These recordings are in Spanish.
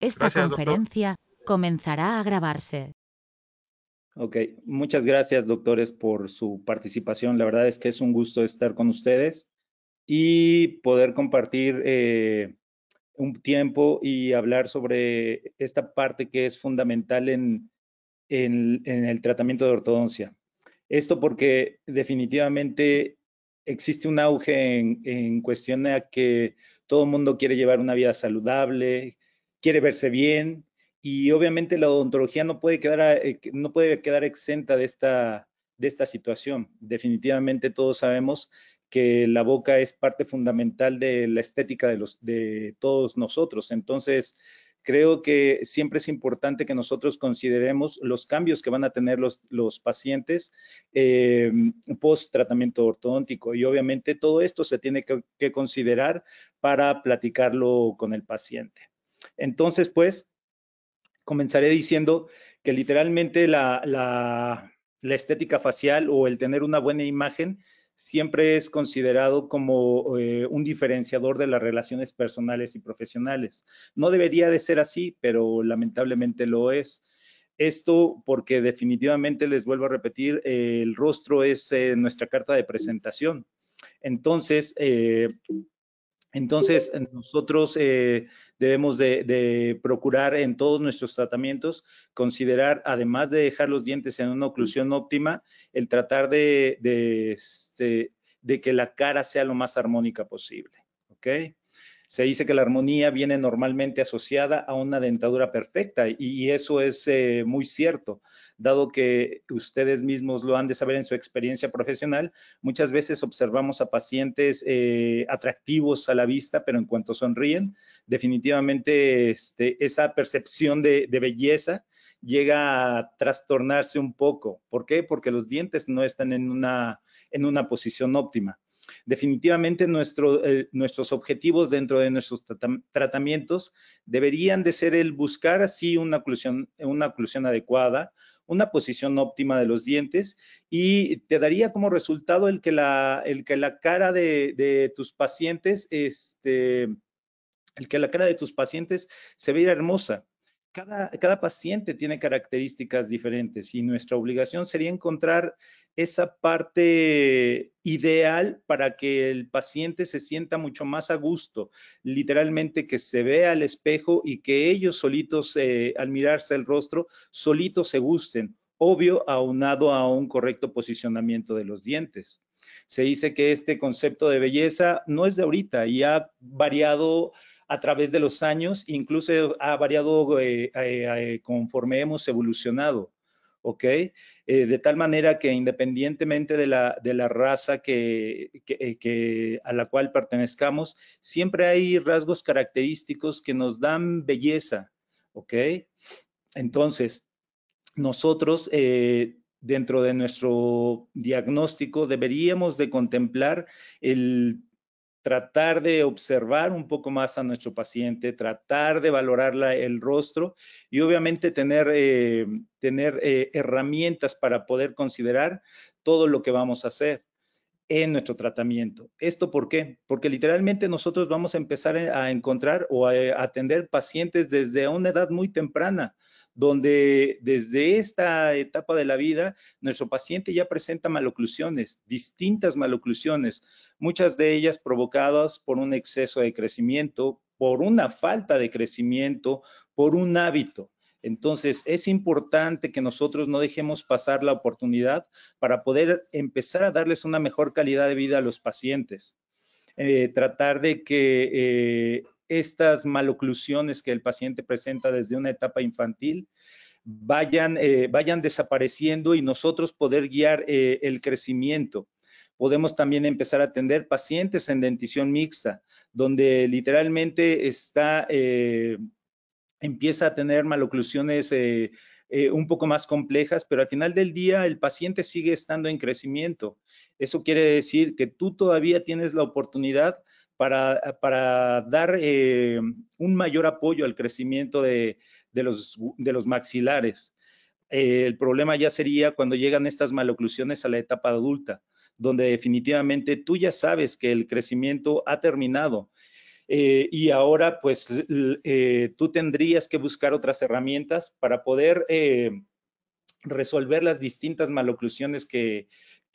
Esta conferencia comenzará a grabarse. Ok, muchas gracias doctores por su participación. La verdad es que es un gusto estar con ustedes y poder compartir eh, un tiempo y hablar sobre esta parte que es fundamental en, el tratamiento de ortodoncia. Esto porque definitivamente existe un auge en, en cuestión a que todo el mundo quiere llevar una vida saludable, quiere verse bien y obviamente la odontología no puede quedar, eh, no puede quedar exenta de esta, de esta situación. Definitivamente todos sabemos que la boca es parte fundamental de la estética de, los, de todos nosotros. Entonces, creo que siempre es importante que nosotros consideremos los cambios que van a tener los, los pacientes eh, post tratamiento ortodóntico. Y obviamente todo esto se tiene que considerar para platicarlo con el paciente. Entonces, pues, comenzaré diciendo que literalmente la, estética facial o el tener una buena imagen siempre es considerado como eh, un diferenciador de las relaciones personales y profesionales. No debería de ser así, pero lamentablemente lo es. Esto porque definitivamente, les vuelvo a repetir, el rostro es eh, nuestra carta de presentación. Entonces, eh, entonces, nosotros eh, debemos de, procurar en todos nuestros tratamientos considerar, además de dejar los dientes en una oclusión óptima, el tratar de, de este, que la cara sea lo más armónica posible. Se dice que la armonía viene normalmente asociada a una dentadura perfecta y eso es eh, muy cierto, dado que ustedes mismos lo han de saber en su experiencia profesional. Muchas veces observamos a pacientes eh, atractivos a la vista, pero en cuanto sonríen, definitivamente este, esa percepción de, belleza llega a trastornarse un poco. ¿Por qué? Porque los dientes no están en una, en una posición óptima. Definitivamente eh, nuestros objetivos dentro de nuestros tratamientos deberían de ser el buscar así una oclusión, adecuada, una posición óptima de los dientes y te daría como resultado el que la, el que la cara de, tus pacientes, este, el que la cara de tus pacientes se vea hermosa cada, paciente tiene características diferentes y nuestra obligación sería encontrar esa parte ideal para que el paciente se sienta mucho más a gusto, literalmente que se vea al espejo y que ellos solitos, eh, al mirarse el rostro, solitos se gusten, obvio, aunado a un correcto posicionamiento de los dientes. Se dice que este concepto de belleza no es de ahorita y ha variado a través de los años, incluso ha variado eh, eh, eh, conforme hemos evolucionado, ¿ok? de tal manera que independientemente de la, raza que, a la cual pertenezcamos, siempre hay rasgos característicos que nos dan belleza, ¿ok? Entonces, nosotros dentro de nuestro diagnóstico deberíamos de contemplar el tratar de observar un poco más a nuestro paciente, tratar de valorar el rostro y obviamente tener, eh, tener eh, herramientas para poder considerar todo lo que vamos a hacer en nuestro tratamiento. ¿Esto por qué? Porque literalmente nosotros vamos a empezar a encontrar o a eh, atender pacientes desde una edad muy temprana donde desde esta etapa de la vida nuestro paciente ya presenta maloclusiones, distintas maloclusiones, muchas de ellas provocadas por un exceso de crecimiento, por una falta de crecimiento, por un hábito. Entonces, es importante que nosotros no dejemos pasar la oportunidad para poder empezar a darles una mejor calidad de vida a los pacientes. Eh, tratar de que eh, estas maloclusiones que el paciente presenta desde una etapa infantil vayan, eh, vayan desapareciendo y nosotros poder guiar eh, el crecimiento. Podemos también empezar a atender pacientes en dentición mixta, donde literalmente está, eh, empieza a tener maloclusiones un poco más complejas, pero al final del día el paciente sigue estando en crecimiento. Eso quiere decir que tú todavía tienes la oportunidad Ah, para, dar eh, un mayor apoyo al crecimiento de, los, de los, maxilares. Eh, el problema ya sería cuando llegan estas maloclusiones a la etapa adulta, donde definitivamente tú ya sabes que el crecimiento ha terminado. Eh, y ahora, pues, tú tendrías que buscar otras herramientas para poder resolver las distintas maloclusiones que,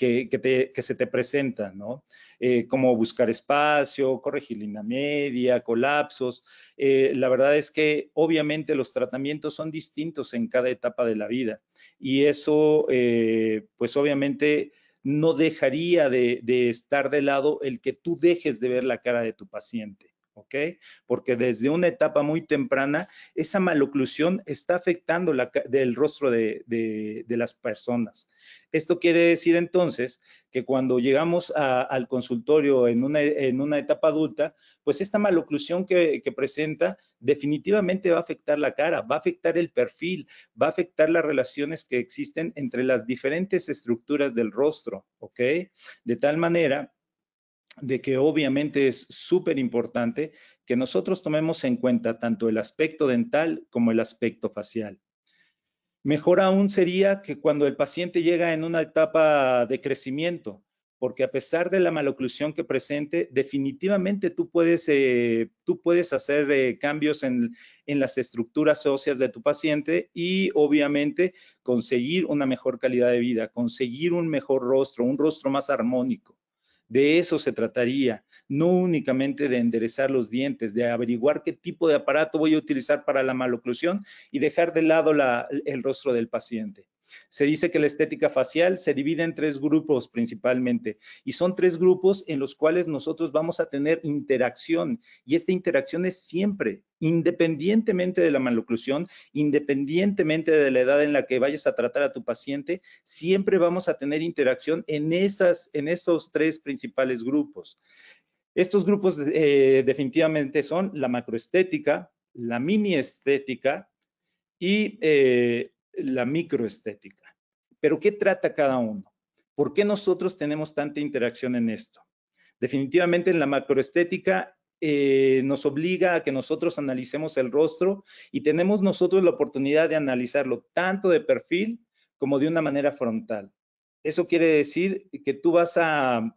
que, se te presentan, ¿no? Eh, como buscar espacio, corregir línea media, colapsos. Eh, la verdad es que obviamente los tratamientos son distintos en cada etapa de la vida y eso, eh, pues obviamente no dejaría de estar de lado el que tú dejes de ver la cara de tu paciente. ¿ok? Porque desde una etapa muy temprana, esa maloclusión está afectando la, del rostro de, las personas. Esto quiere decir entonces que cuando llegamos al consultorio en una, en una, etapa adulta, pues esta maloclusión que, que presenta definitivamente va a afectar la cara, va a afectar el perfil, va a afectar las relaciones que existen entre las diferentes estructuras del rostro, ¿ok? De tal manera de que obviamente es súper importante que nosotros tomemos en cuenta tanto el aspecto dental como el aspecto facial. Mejor aún sería que cuando el paciente llega en una etapa de crecimiento, porque a pesar de la maloclusión que presente, definitivamente tú puedes, eh, tú puedes hacer eh, cambios en las estructuras óseas de tu paciente y obviamente conseguir una mejor calidad de vida, conseguir un mejor rostro, un rostro más armónico. De eso se trataría, no únicamente de enderezar los dientes, de averiguar qué tipo de aparato voy a utilizar para la maloclusión y dejar de lado el rostro del paciente. Se dice que la estética facial se divide en tres grupos principalmente y son tres grupos en los cuales nosotros vamos a tener interacción y esta interacción es siempre, independientemente de la maloclusión, independientemente de la edad en la que vayas a tratar a tu paciente, siempre vamos a tener interacción en, estas, en estos tres principales grupos. Estos grupos eh, definitivamente son la macroestética, la miniestética y eh, la microestética. Pero ¿qué trata cada uno? ¿Por qué nosotros tenemos tanta interacción en esto? Definitivamente en la macroestética eh, nos obliga a que nosotros analicemos el rostro y tenemos nosotros la oportunidad de analizarlo tanto de perfil como de una manera frontal. Eso quiere decir que tú vas a,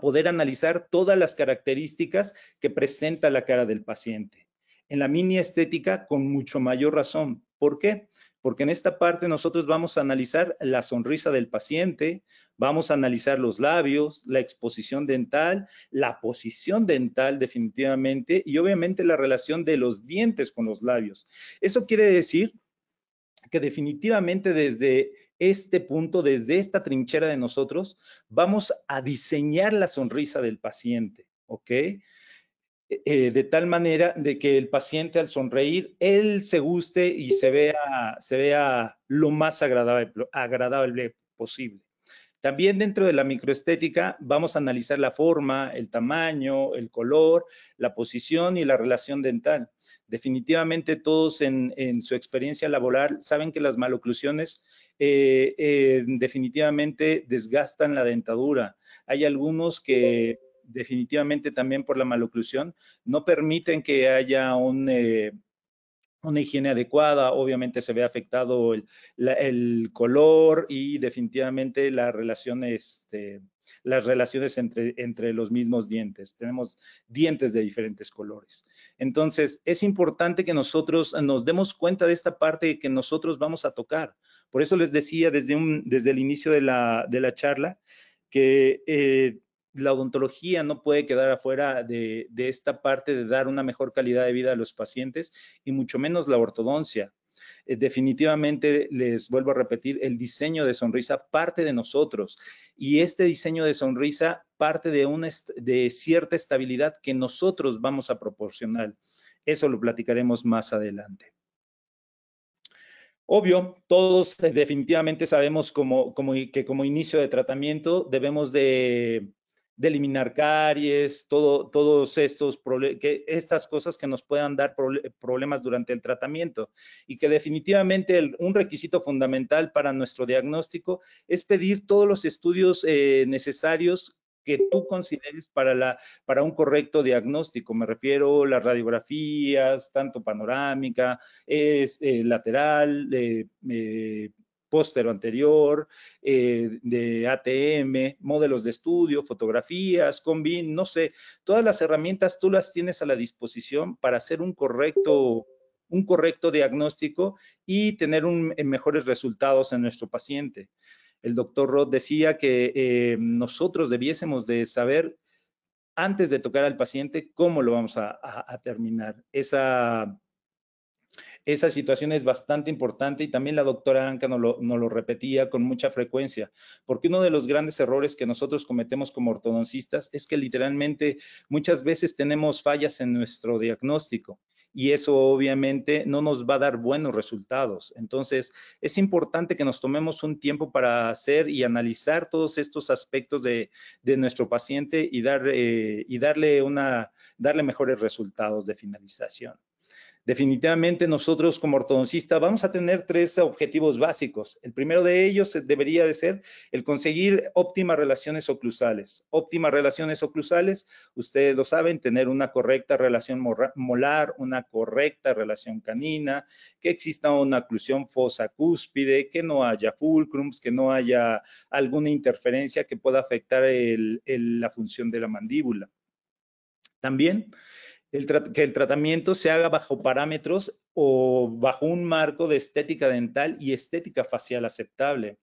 poder analizar todas las características que presenta la cara del paciente. En la mini estética, con mucho mayor razón. ¿Por qué? porque en esta parte nosotros vamos a analizar la sonrisa del paciente, vamos a analizar los labios, la exposición dental, la posición dental definitivamente y obviamente la relación de los dientes con los labios. Eso quiere decir que definitivamente desde este punto, desde esta trinchera de nosotros, vamos a diseñar la sonrisa del paciente, ¿ok? Eh, de tal manera de que el paciente al sonreír, él se guste y se vea, se vea lo más agradable, agradable posible. También dentro de la microestética vamos a analizar la forma, el tamaño, el color, la posición y la relación dental. Definitivamente todos en, su experiencia laboral saben que las maloclusiones eh, eh, definitivamente desgastan la dentadura. Hay algunos que definitivamente también por la maloclusión, no permiten que haya un, eh, una higiene adecuada, obviamente se ve afectado el, color y definitivamente este, las relaciones entre, entre, los mismos dientes. Tenemos dientes de diferentes colores. Entonces, es importante que nosotros nos demos cuenta de esta parte que nosotros vamos a tocar. Por eso les decía desde, desde el inicio de la, charla que eh, la odontología no puede quedar afuera de, esta parte de dar una mejor calidad de vida a los pacientes y mucho menos la ortodoncia. Eh, definitivamente, les vuelvo a repetir, el diseño de sonrisa parte de nosotros y este diseño de sonrisa parte de, una, de cierta estabilidad que nosotros vamos a proporcionar. Eso lo platicaremos más adelante. Obvio, todos eh, definitivamente sabemos como, como, que como inicio de tratamiento debemos de de eliminar caries, todo, todos estos que estas cosas que nos puedan dar problemas durante el tratamiento y que definitivamente un requisito fundamental para nuestro diagnóstico es pedir todos los estudios eh, necesarios que tú consideres para, la, para un correcto diagnóstico. Me refiero a las radiografías, tanto panorámica, eh, lateral, eh, póstero anterior, eh, de ATM, modelos de estudio, fotografías, combin, no sé, todas las herramientas tú las tienes a la disposición para hacer un correcto un correcto diagnóstico y tener eh, mejores resultados en nuestro paciente. El doctor Roth decía que eh, nosotros debiésemos de saber antes de tocar al paciente cómo lo vamos a terminar. Esa esa situación es bastante importante y también la doctora Anca nos lo, repetía con mucha frecuencia, porque uno de los grandes errores que nosotros cometemos como ortodoncistas es que literalmente muchas veces tenemos fallas en nuestro diagnóstico y eso obviamente no nos va a dar buenos resultados. Entonces, es importante que nos tomemos un tiempo para hacer y analizar todos estos aspectos de, nuestro paciente y, eh, darle mejores resultados de finalización. Definitivamente nosotros como ortodoncista vamos a tener tres objetivos básicos. El primero de ellos debería de ser el conseguir óptimas relaciones oclusales. Óptimas relaciones oclusales, ustedes lo saben, tener una correcta relación molar, una correcta relación canina, que exista una oclusión fosa cúspide, que no haya fulcrums, que no haya alguna interferencia que pueda afectar la función de la mandíbula. También que el tratamiento se haga bajo parámetros o bajo un marco de estética dental y estética facial aceptable.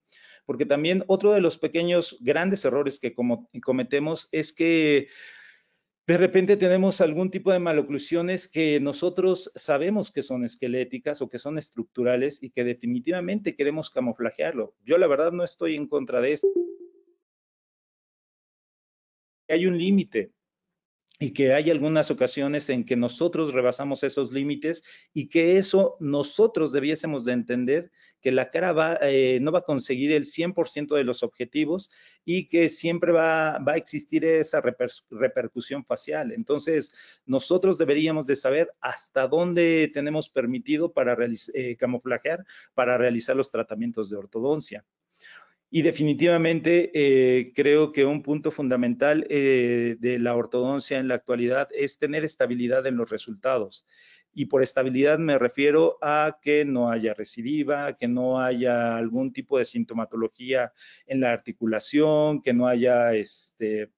Porque también otro de los pequeños grandes errores que cometemos es que de repente tenemos algún tipo de maloclusiones que nosotros sabemos que son esqueléticas o que son estructurales y que definitivamente queremos camuflajearlo. Yo la verdad no estoy en contra de esto. Hay un límite y que hay algunas ocasiones en que nosotros rebasamos esos límites y que eso nosotros debiésemos de entender que la cara eh, no va a conseguir el 100% de los objetivos y que siempre va, a existir esa repercusión facial. Entonces, nosotros deberíamos de saber hasta dónde tenemos permitido para eh, camuflajear, para realizar los tratamientos de ortodoncia. Y definitivamente eh, creo que un punto fundamental eh, de la ortodoncia en la actualidad es tener estabilidad en los resultados. Y por estabilidad me refiero a que no haya recidiva, que no haya algún tipo de sintomatología en la articulación, que no haya este,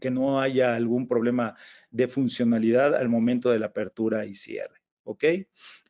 que no haya algún problema de funcionalidad al momento de la apertura y cierre. ¿Ok?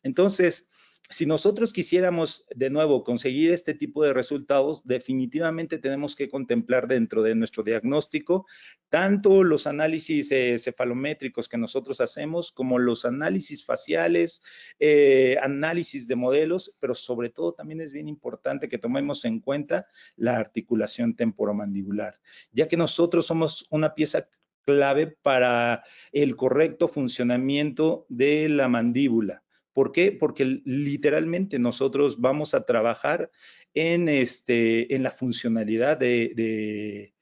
Entonces, si nosotros quisiéramos de nuevo conseguir este tipo de resultados, definitivamente tenemos que contemplar dentro de nuestro diagnóstico tanto los análisis eh, cefalométricos que nosotros hacemos como los análisis faciales, eh, análisis de modelos, pero sobre todo también es bien importante que tomemos en cuenta la articulación temporomandibular, ya que nosotros somos una pieza clave para el correcto funcionamiento de la mandíbula. ¿Por qué? Porque literalmente nosotros vamos a trabajar en, este, en la funcionalidad de,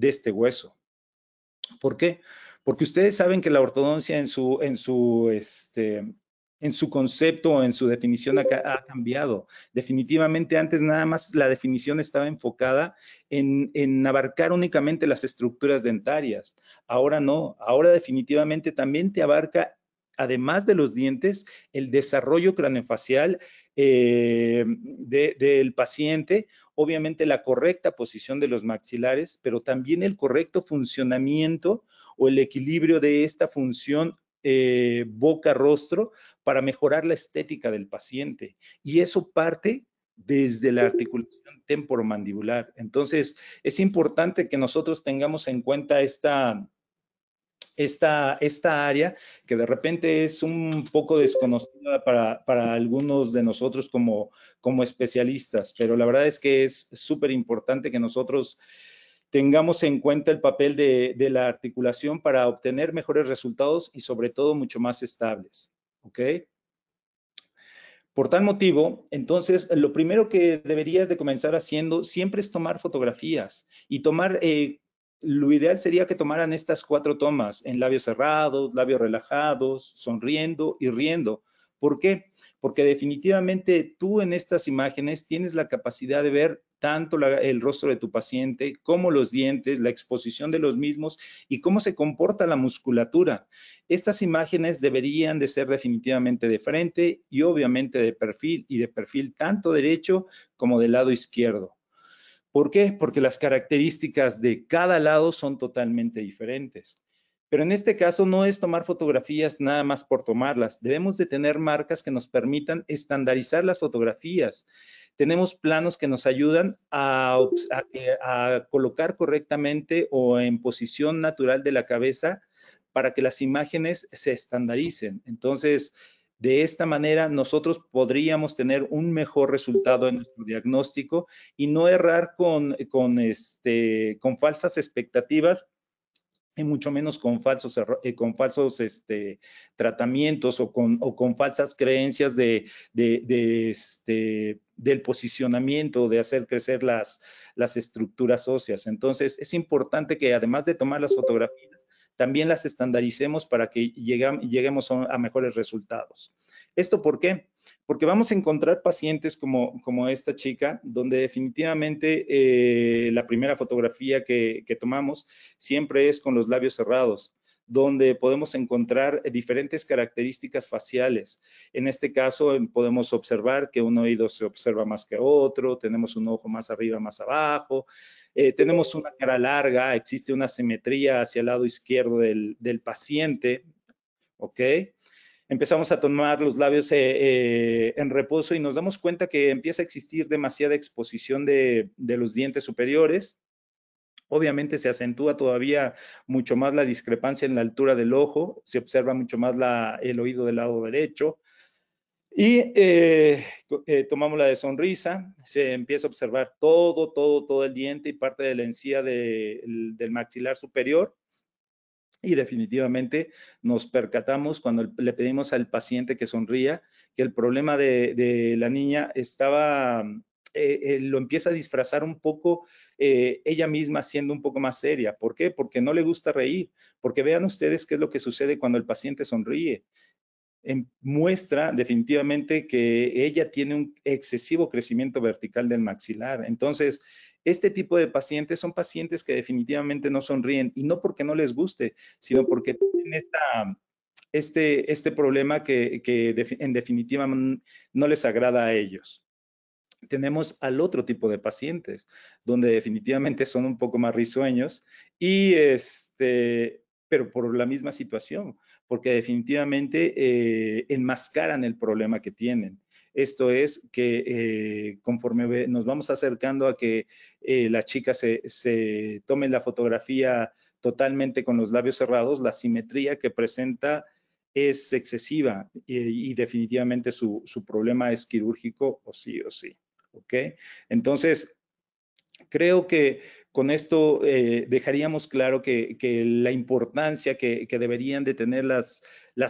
este hueso. ¿Por qué? Porque ustedes saben que la ortodoncia en su, en su, este, en su concepto, en su definición ha, cambiado. Definitivamente antes nada más la definición estaba enfocada en, en, abarcar únicamente las estructuras dentarias. Ahora no, ahora definitivamente también te abarca además de los dientes, el desarrollo craneofacial eh, del paciente, obviamente la correcta posición de los maxilares, pero también el correcto funcionamiento o el equilibrio de esta función eh, boca-rostro para mejorar la estética del paciente. Y eso parte desde la articulación temporomandibular. Entonces, es importante que nosotros tengamos en cuenta esta, esta, esta área que de repente es un poco desconocida para, para algunos de nosotros como, como especialistas, pero la verdad es que es súper importante que nosotros tengamos en cuenta el papel de, de, la articulación para obtener mejores resultados y sobre todo mucho más estables. ¿Ok? Por tal motivo, entonces, lo primero que deberías de comenzar haciendo siempre es tomar fotografías y tomar eh, lo ideal sería que tomaran estas cuatro tomas en labios cerrados, labios relajados, sonriendo y riendo. ¿Por qué? Porque definitivamente tú en estas imágenes tienes la capacidad de ver tanto el rostro de tu paciente como los dientes, la exposición de los mismos y cómo se comporta la musculatura. Estas imágenes deberían de ser definitivamente de frente y obviamente de perfil y de perfil tanto derecho como del lado izquierdo. ¿Por qué? Porque las características de cada lado son totalmente diferentes. Pero en este caso no es tomar fotografías nada más por tomarlas. Debemos de tener marcas que nos permitan estandarizar las fotografías. Tenemos planos que nos ayudan a, a colocar correctamente o en posición natural de la cabeza para que las imágenes se estandaricen. Entonces, de esta manera, nosotros podríamos tener un mejor resultado en nuestro diagnóstico y no errar con, con, este, con falsas expectativas y mucho menos con falsos, eh, con falsos este, tratamientos o con, o con falsas creencias de, este, del posicionamiento, de hacer crecer las, las estructuras óseas. Entonces, es importante que además de tomar las fotografías, también las estandaricemos para que lleguemos a mejores resultados. ¿Esto por qué? Porque vamos a encontrar pacientes como, esta chica, donde definitivamente eh, la primera fotografía que, tomamos siempre es con los labios cerrados donde podemos encontrar eh, diferentes características faciales. En este caso, podemos observar que un oído se observa más que otro, tenemos un ojo más arriba, más abajo, eh, tenemos una cara larga, existe una simetría hacia el lado izquierdo del, paciente, ¿ok? Empezamos a tomar los labios eh, en reposo y nos damos cuenta que empieza a existir demasiada exposición de los dientes superiores. Obviamente se acentúa todavía mucho más la discrepancia en la altura del ojo, se observa mucho más el oído del lado derecho. Y eh, eh, tomamos la de sonrisa, se empieza a observar todo, todo, todo el diente y parte de la encía del maxilar superior. Y definitivamente nos percatamos cuando le pedimos al paciente que sonría que el problema de la niña estaba eh, eh, lo empieza a disfrazar un poco eh, ella misma siendo un poco más seria. ¿Por qué? Porque no le gusta reír, porque vean ustedes qué es lo que sucede cuando el paciente sonríe. Em, muestra definitivamente que ella tiene un excesivo crecimiento vertical del maxilar. Entonces, este tipo de pacientes son pacientes que definitivamente no sonríen y no porque no les guste, sino porque tienen este, este, problema que en definitiva no les agrada a ellos tenemos al otro tipo de pacientes, donde definitivamente son un poco más risueños y este, pero por la misma situación, porque definitivamente eh, enmascaran el problema que tienen. Esto es que eh, conforme nos vamos acercando a que eh, la chica se, tome la fotografía totalmente con los labios cerrados, la simetría que presenta es excesiva y, definitivamente su, su, problema es quirúrgico o sí o sí. Entonces, creo que con esto eh, dejaríamos claro que, la importancia que, deberían de tener las,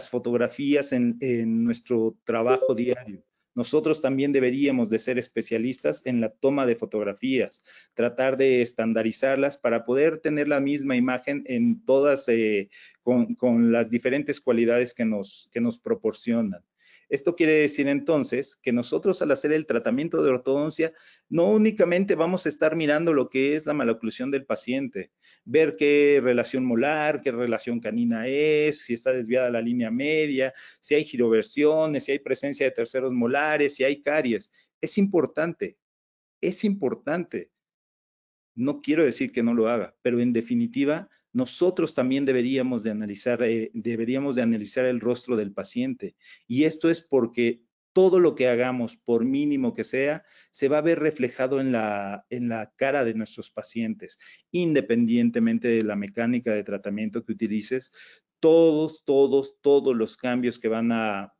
fotografías en, nuestro trabajo diario. Nosotros también deberíamos de ser especialistas en la toma de fotografías, tratar de estandarizarlas para poder tener la misma imagen en todas, eh, con, con, las diferentes cualidades que nos, que nos proporcionan. Esto quiere decir entonces que nosotros al hacer el tratamiento de ortodoncia no únicamente vamos a estar mirando lo que es la maloclusión del paciente, ver qué relación molar, qué relación canina es, si está desviada la línea media, si hay giroversiones, si hay presencia de terceros molares, si hay caries. Es importante, es importante. No quiero decir que no lo haga, pero en definitiva nosotros también deberíamos de analizar, eh, deberíamos de analizar el rostro del paciente. Y esto es porque todo lo que hagamos, por mínimo que sea, se va a ver reflejado en la, en la cara de nuestros pacientes, independientemente de la mecánica de tratamiento que utilices. Todos, todos, todos los cambios que van a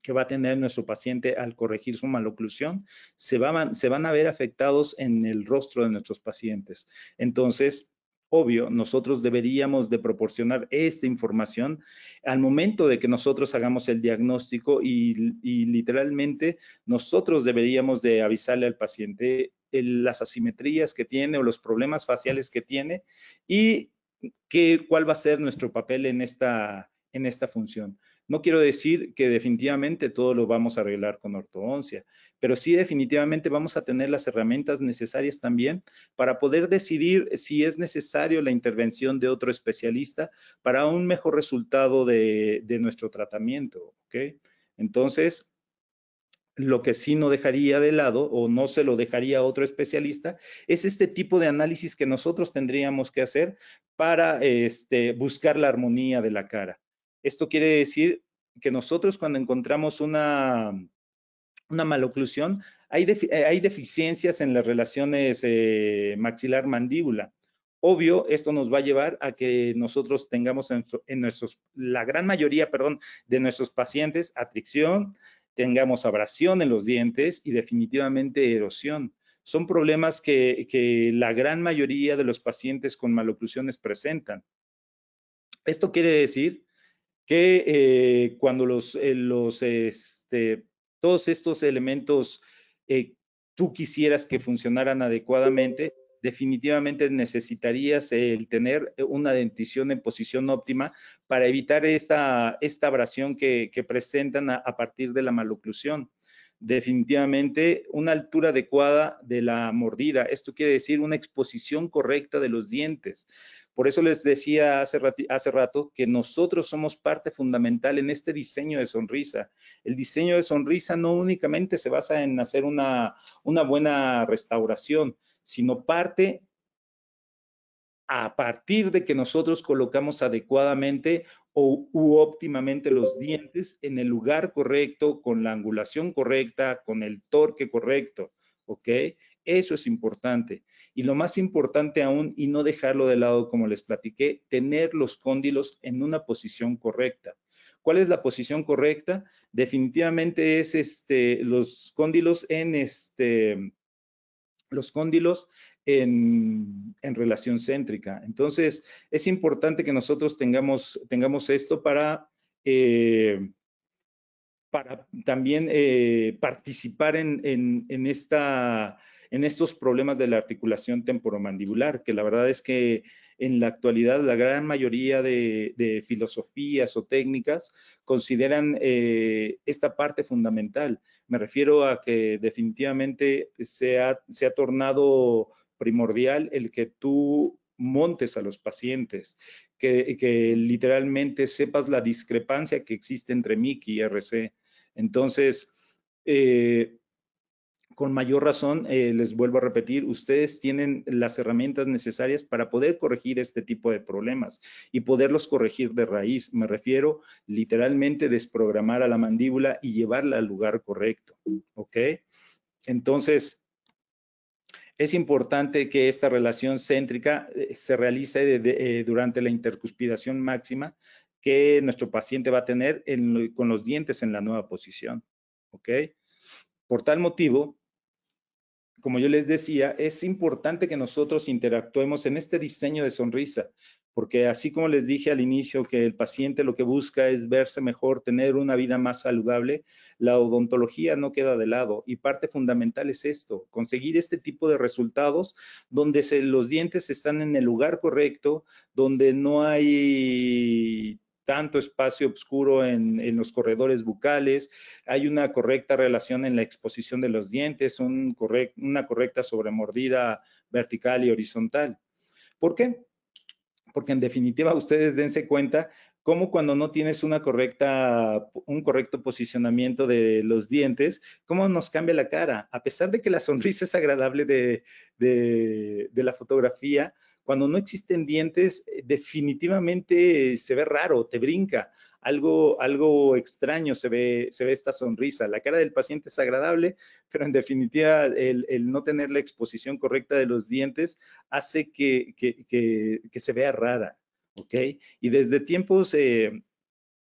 que va a tener nuestro paciente al corregir su maloclusión, se se van a ver afectados en el rostro de nuestros pacientes. Entonces, obvio, nosotros deberíamos de proporcionar esta información al momento de que nosotros hagamos el diagnóstico y, literalmente nosotros deberíamos de avisarle al paciente las asimetrías que tiene o los problemas faciales que tiene y cuál va a ser nuestro papel en esta, en esta función. No quiero decir que definitivamente todo lo vamos a arreglar con ortodoncia, pero sí definitivamente vamos a tener las herramientas necesarias también para poder decidir si es necesario la intervención de otro especialista para un mejor resultado de, nuestro tratamiento. Entonces, lo que sí no dejaría de lado o no se lo dejaría a otro especialista es este tipo de análisis que nosotros tendríamos que hacer para este, buscar la armonía de la cara. Esto quiere decir que nosotros cuando encontramos una, una maloclusión, hay, eh, hay deficiencias en las relaciones eh, maxilar-mandíbula. Obvio, esto nos va a llevar a que nosotros tengamos en, nuestros, la gran mayoría, perdón, de nuestros pacientes atricción, tengamos abrasión en los dientes y definitivamente erosión. Son problemas que, que la gran mayoría de los pacientes con maloclusiones presentan. Esto quiere decir que eh, cuando los, eh, los este, todos estos elementos eh, tú quisieras que funcionaran adecuadamente, definitivamente necesitarías el tener una dentición en posición óptima para evitar esta, esta abrasión que, presentan a, partir de la maloclusión. Definitivamente una altura adecuada de la mordida. Esto quiere decir una exposición correcta de los dientes. Por eso les decía hace, rato que nosotros somos parte fundamental en este diseño de sonrisa. El diseño de sonrisa no únicamente se basa en hacer una, buena restauración, sino parte a partir de que nosotros colocamos adecuadamente o, u óptimamente los dientes en el lugar correcto, con la angulación correcta, con el torque correcto, ¿ok? Eso es importante. Y lo más importante aún, y no dejarlo de lado como les platiqué, tener los cóndilos en una posición correcta. ¿Cuál es la posición correcta? Definitivamente es este, los cóndilos en este, los cóndilos en, relación céntrica. Entonces, es importante que nosotros tengamos, tengamos esto para, eh, para también eh, participar en esta en estos problemas de la articulación temporomandibular, que la verdad es que en la actualidad la gran mayoría de, filosofías o técnicas consideran eh, esta parte fundamental. Me refiero a que definitivamente se ha, se ha tornado primordial el que tú montes a los pacientes, que, literalmente sepas la discrepancia que existe entre MIC y RC. Entonces, eh, con mayor razón, eh, les vuelvo a repetir, ustedes tienen las herramientas necesarias para poder corregir este tipo de problemas y poderlos corregir de raíz. Me refiero literalmente desprogramar a la mandíbula y llevarla al lugar correcto. ¿Ok? Entonces, es importante que esta relación céntrica eh, se realice eh, durante la intercuspidación máxima que nuestro paciente va a tener con los dientes en la nueva posición. ¿Ok? Por tal motivo, como yo les decía, es importante que nosotros interactuemos en este diseño de sonrisa, porque así como les dije al inicio que el paciente lo que busca es verse mejor, tener una vida más saludable, la odontología no queda de lado y parte fundamental es esto, conseguir este tipo de resultados donde los dientes están en el lugar correcto, donde no hay tanto espacio oscuro en, los corredores bucales, hay una correcta relación en la exposición de los dientes, un una correcta sobremordida vertical y horizontal. ¿Por qué? Porque en definitiva ustedes dense cuenta cómo cuando no tienes una correcta, un correcto posicionamiento de los dientes, cómo nos cambia la cara. A pesar de que la sonrisa es agradable de la fotografía, cuando no existen dientes, eh, definitivamente se ve raro, te brinca, algo, algo extraño se ve, se ve esta sonrisa. La cara del paciente es agradable, pero en definitiva el, no tener la exposición correcta de los dientes hace que, se vea rara. ¿ok? Y desde tiempos eh,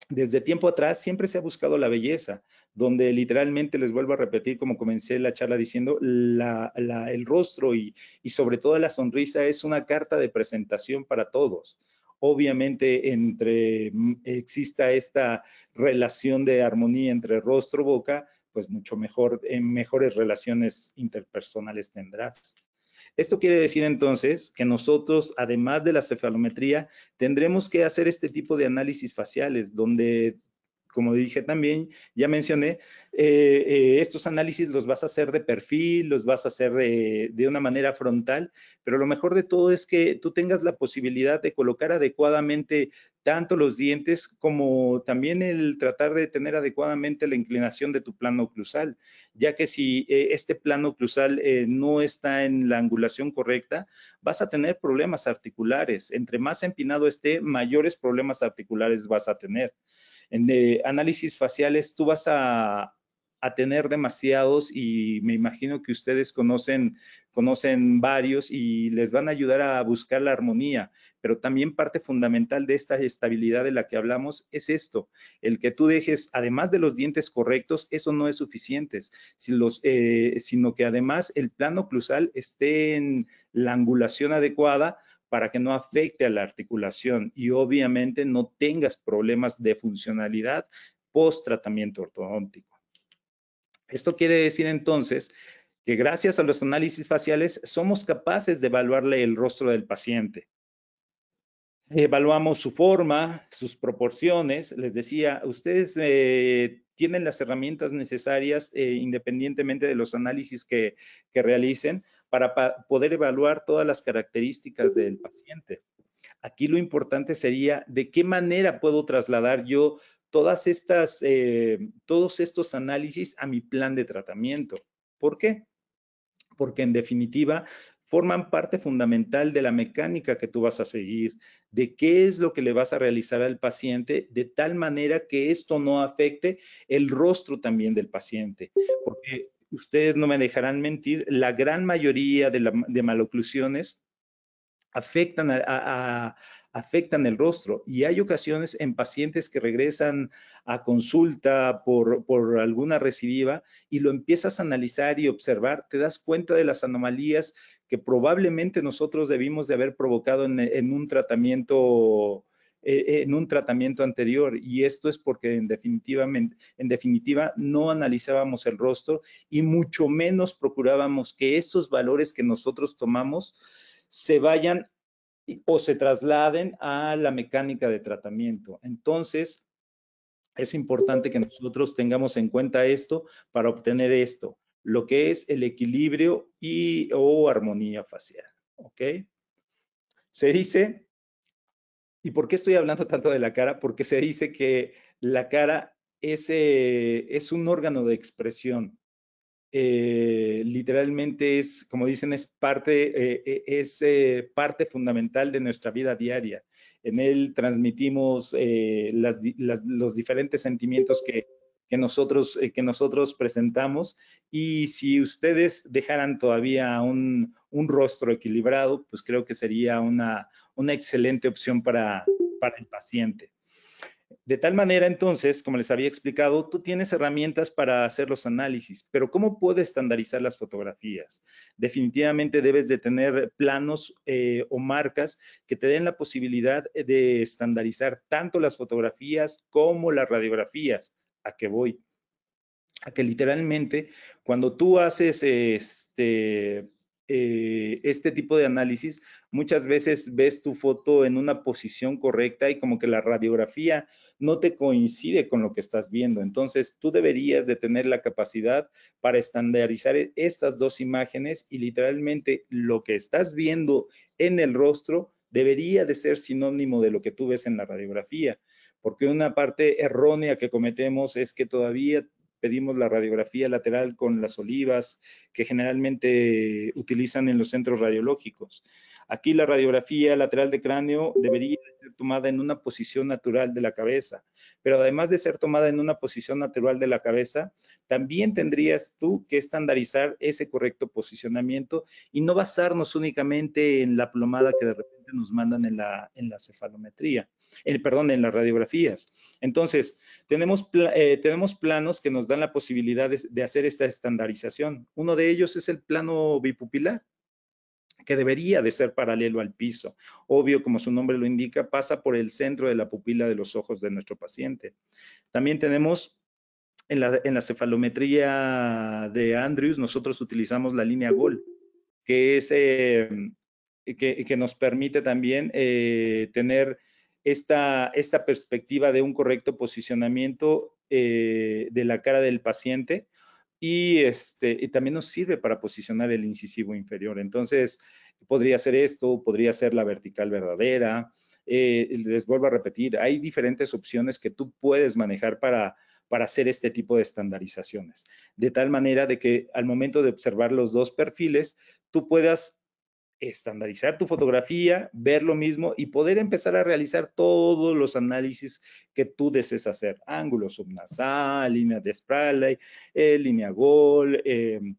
desde tiempo atrás siempre se ha buscado la belleza, donde literalmente, les vuelvo a repetir como comencé la charla diciendo, el rostro y, sobre todo la sonrisa es una carta de presentación para todos. Obviamente, entre mm, exista esta relación de armonía entre rostro-boca, pues mucho mejor, mejores relaciones interpersonales tendrás. Esto quiere decir entonces que nosotros, además de la cefalometría, tendremos que hacer este tipo de análisis faciales, donde como dije también, ya mencioné, eh, eh, estos análisis los vas a hacer de perfil, los vas a hacer de, de, una manera frontal, pero lo mejor de todo es que tú tengas la posibilidad de colocar adecuadamente tanto los dientes como también el tratar de tener adecuadamente la inclinación de tu plano cruzal, ya que si eh, este plano cruzal eh, no está en la angulación correcta, vas a tener problemas articulares. Entre más empinado esté, mayores problemas articulares vas a tener. En eh, análisis faciales, tú vas a a tener demasiados y me imagino que ustedes conocen, conocen varios y les van a ayudar a buscar la armonía, pero también parte fundamental de esta estabilidad de la que hablamos es esto, el que tú dejes, además de los dientes correctos, eso no es suficiente, eh, sino que además el plano clusal esté en la angulación adecuada para que no afecte a la articulación y obviamente no tengas problemas de funcionalidad post tratamiento ortodóntico. Esto quiere decir entonces que gracias a los análisis faciales somos capaces de evaluarle el rostro del paciente. Evaluamos su forma, sus proporciones. Les decía, ustedes eh, tienen las herramientas necesarias eh, independientemente de los análisis que, que realicen para poder evaluar todas las características del paciente. Aquí lo importante sería de qué manera puedo trasladar yo todas estas, eh, todos estos análisis a mi plan de tratamiento. ¿Por qué? Porque en definitiva forman parte fundamental de la mecánica que tú vas a seguir, de qué es lo que le vas a realizar al paciente, de tal manera que esto no afecte el rostro también del paciente. Porque ustedes no me dejarán mentir, la gran mayoría de maloclusiones afectan, a, el rostro y hay ocasiones en pacientes que regresan a consulta por, alguna recidiva y lo empiezas a analizar y observar, te das cuenta de las anomalías que probablemente nosotros debimos de haber provocado en, un tratamiento eh, eh, en un tratamiento anterior y esto es porque en, definitivamente, en definitiva no analizábamos el rostro y mucho menos procurábamos que estos valores que nosotros tomamos se vayan o se trasladen a la mecánica de tratamiento. Entonces, es importante que nosotros tengamos en cuenta esto para obtener esto, lo que es el equilibrio y o armonía facial. ¿Ok? Se dice, ¿y por qué estoy hablando tanto de la cara? Porque se dice que la cara es, eh, es un órgano de expresión eh, literalmente es, como dicen, es parte, eh, eh, es, parte fundamental de nuestra vida diaria. En él transmitimos los diferentes sentimientos que, que nosotros, que nosotros presentamos y si ustedes dejaran todavía un, un rostro equilibrado, pues creo que sería una, una excelente opción para, para el paciente. De tal manera, entonces, como les había explicado, tú tienes herramientas para hacer los análisis, pero ¿cómo puedes estandarizar las fotografías? Definitivamente debes de tener planos eh, o marcas que te den la posibilidad eh, de estandarizar tanto las fotografías como las radiografías. ¿A qué voy? A que literalmente cuando tú haces este, eh, este tipo de análisis, muchas veces ves tu foto en una posición correcta y como que la radiografía no te coincide con lo que estás viendo. Entonces, tú deberías de tener la capacidad para estandarizar e-, estas dos imágenes y literalmente lo que estás viendo en el rostro debería de ser sinónimo de lo que tú ves en la radiografía, porque una parte errónea que cometemos es que todavía pedimos la radiografía lateral con las olivas que generalmente utilizan en los centros radiológicos. Aquí la radiografía lateral de cráneo debería ser tomada en una posición natural de la cabeza, pero además de ser tomada en una posición natural de la cabeza, también tendrías tú que estandarizar ese correcto posicionamiento y no basarnos únicamente en la plomada que de repente nos mandan en la, cefalometría, el, perdón, en las radiografías. Entonces, tenemos, eh, tenemos planos que nos dan la posibilidad de hacer esta estandarización. Uno de ellos es el plano bipupilar que debería de ser paralelo al piso. Obvio, como su nombre lo indica, pasa por el centro de la pupila de los ojos de nuestro paciente. También tenemos en la, cefalometría de Andrews, nosotros utilizamos la línea GOL, que, es, eh, que, nos permite también eh, tener esta, esta perspectiva de un correcto posicionamiento eh, de la cara del paciente y, este, y también nos sirve para posicionar el incisivo inferior. Entonces, podría ser esto, podría ser la vertical verdadera. Eh, les vuelvo a repetir, hay diferentes opciones que tú puedes manejar para, para hacer este tipo de estandarizaciones, de tal manera de que al momento de observar los dos perfiles, tú puedas estandarizar tu fotografía, ver lo mismo y poder empezar a realizar todos los análisis que tú desees hacer. Ángulo subnasal, línea de spray, eh, línea Gol, em,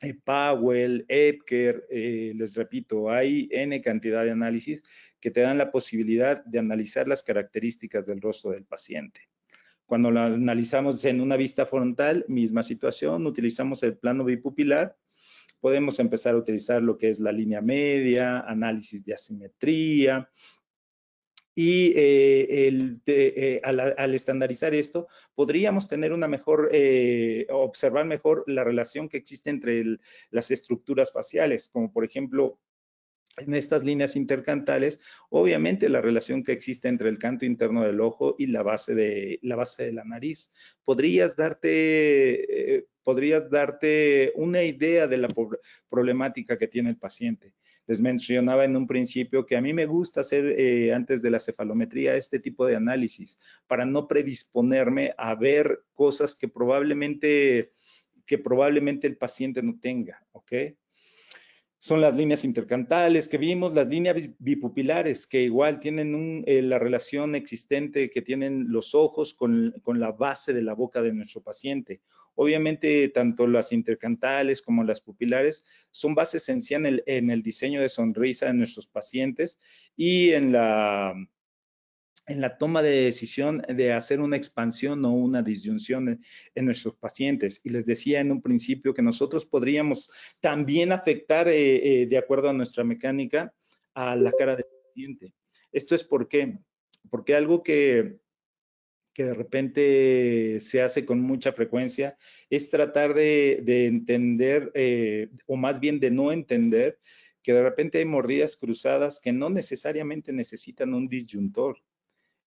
eh, Powell, Epker, eh, les repito, hay N cantidad de análisis que te dan la posibilidad de analizar las características del rostro del paciente. Cuando lo analizamos en una vista frontal, misma situación, utilizamos el plano bipupilar, podemos empezar a utilizar lo que es la línea media, análisis de asimetría, y eh, eh, al, estandarizar esto, podríamos tener una mejor, eh, observar mejor la relación que existe entre las estructuras faciales, como por ejemplo en estas líneas intercantales, obviamente la relación que existe entre el canto interno del ojo y la base de la, base de la nariz. Podrías darte, eh, podrías darte una idea de la problemática que tiene el paciente. Les mencionaba en un principio que a mí me gusta hacer eh, antes de la cefalometría este tipo de análisis para no predisponerme a ver cosas que probablemente, que probablemente el paciente no tenga, ¿ok? son las líneas intercantales que vimos, las líneas bipupilares, que igual tienen eh, la relación existente que tienen los ojos con, la base de la boca de nuestro paciente. Obviamente, tanto las intercantales como las pupilares son bases esencial en el, en el diseño de sonrisa de nuestros pacientes y en la en la toma de decisión de hacer una expansión o una disyunción en, nuestros pacientes. Y les decía en un principio que nosotros podríamos también afectar, eh, eh, de acuerdo a nuestra mecánica, a la cara del paciente. Esto es por qué. Porque algo que, de repente se hace con mucha frecuencia es tratar de, entender, eh, o más bien de no entender, que de repente hay mordidas cruzadas que no necesariamente necesitan un disyuntor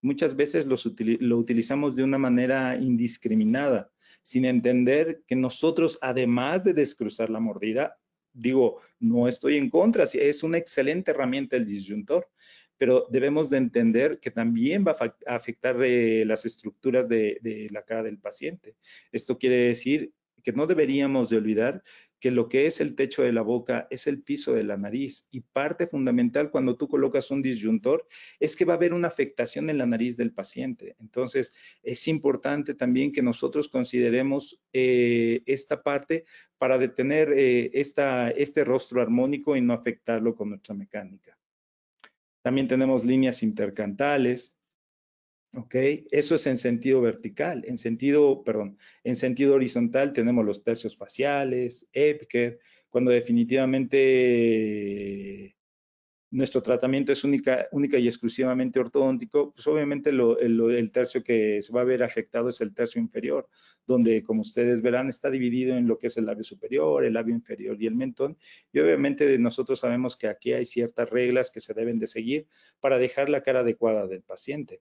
muchas veces los lo utilizamos de una manera indiscriminada, sin entender que nosotros, además de descruzar la mordida, digo, no estoy en contra, es una excelente herramienta el disyuntor, pero debemos de entender que también va a afectar eh, las estructuras de, de la cara del paciente. Esto quiere decir que no deberíamos de olvidar que lo que es el techo de la boca es el piso de la nariz y parte fundamental cuando tú colocas un disyuntor es que va a haber una afectación en la nariz del paciente. Entonces, es importante también que nosotros consideremos eh, esta parte para detener eh, este rostro armónico y no afectarlo con nuestra mecánica. También tenemos líneas intercantales, ¿ok? Eso es en sentido vertical, en sentido, perdón, en sentido horizontal tenemos los tercios faciales, Epicet, cuando definitivamente nuestro tratamiento es única, única y exclusivamente ortodóntico, pues obviamente el, el, tercio que se va a ver afectado es el tercio inferior, donde como ustedes verán está dividido en lo que es el labio superior, el labio inferior y el mentón. Y obviamente nosotros sabemos que aquí hay ciertas reglas que se deben de seguir para dejar la cara adecuada del paciente.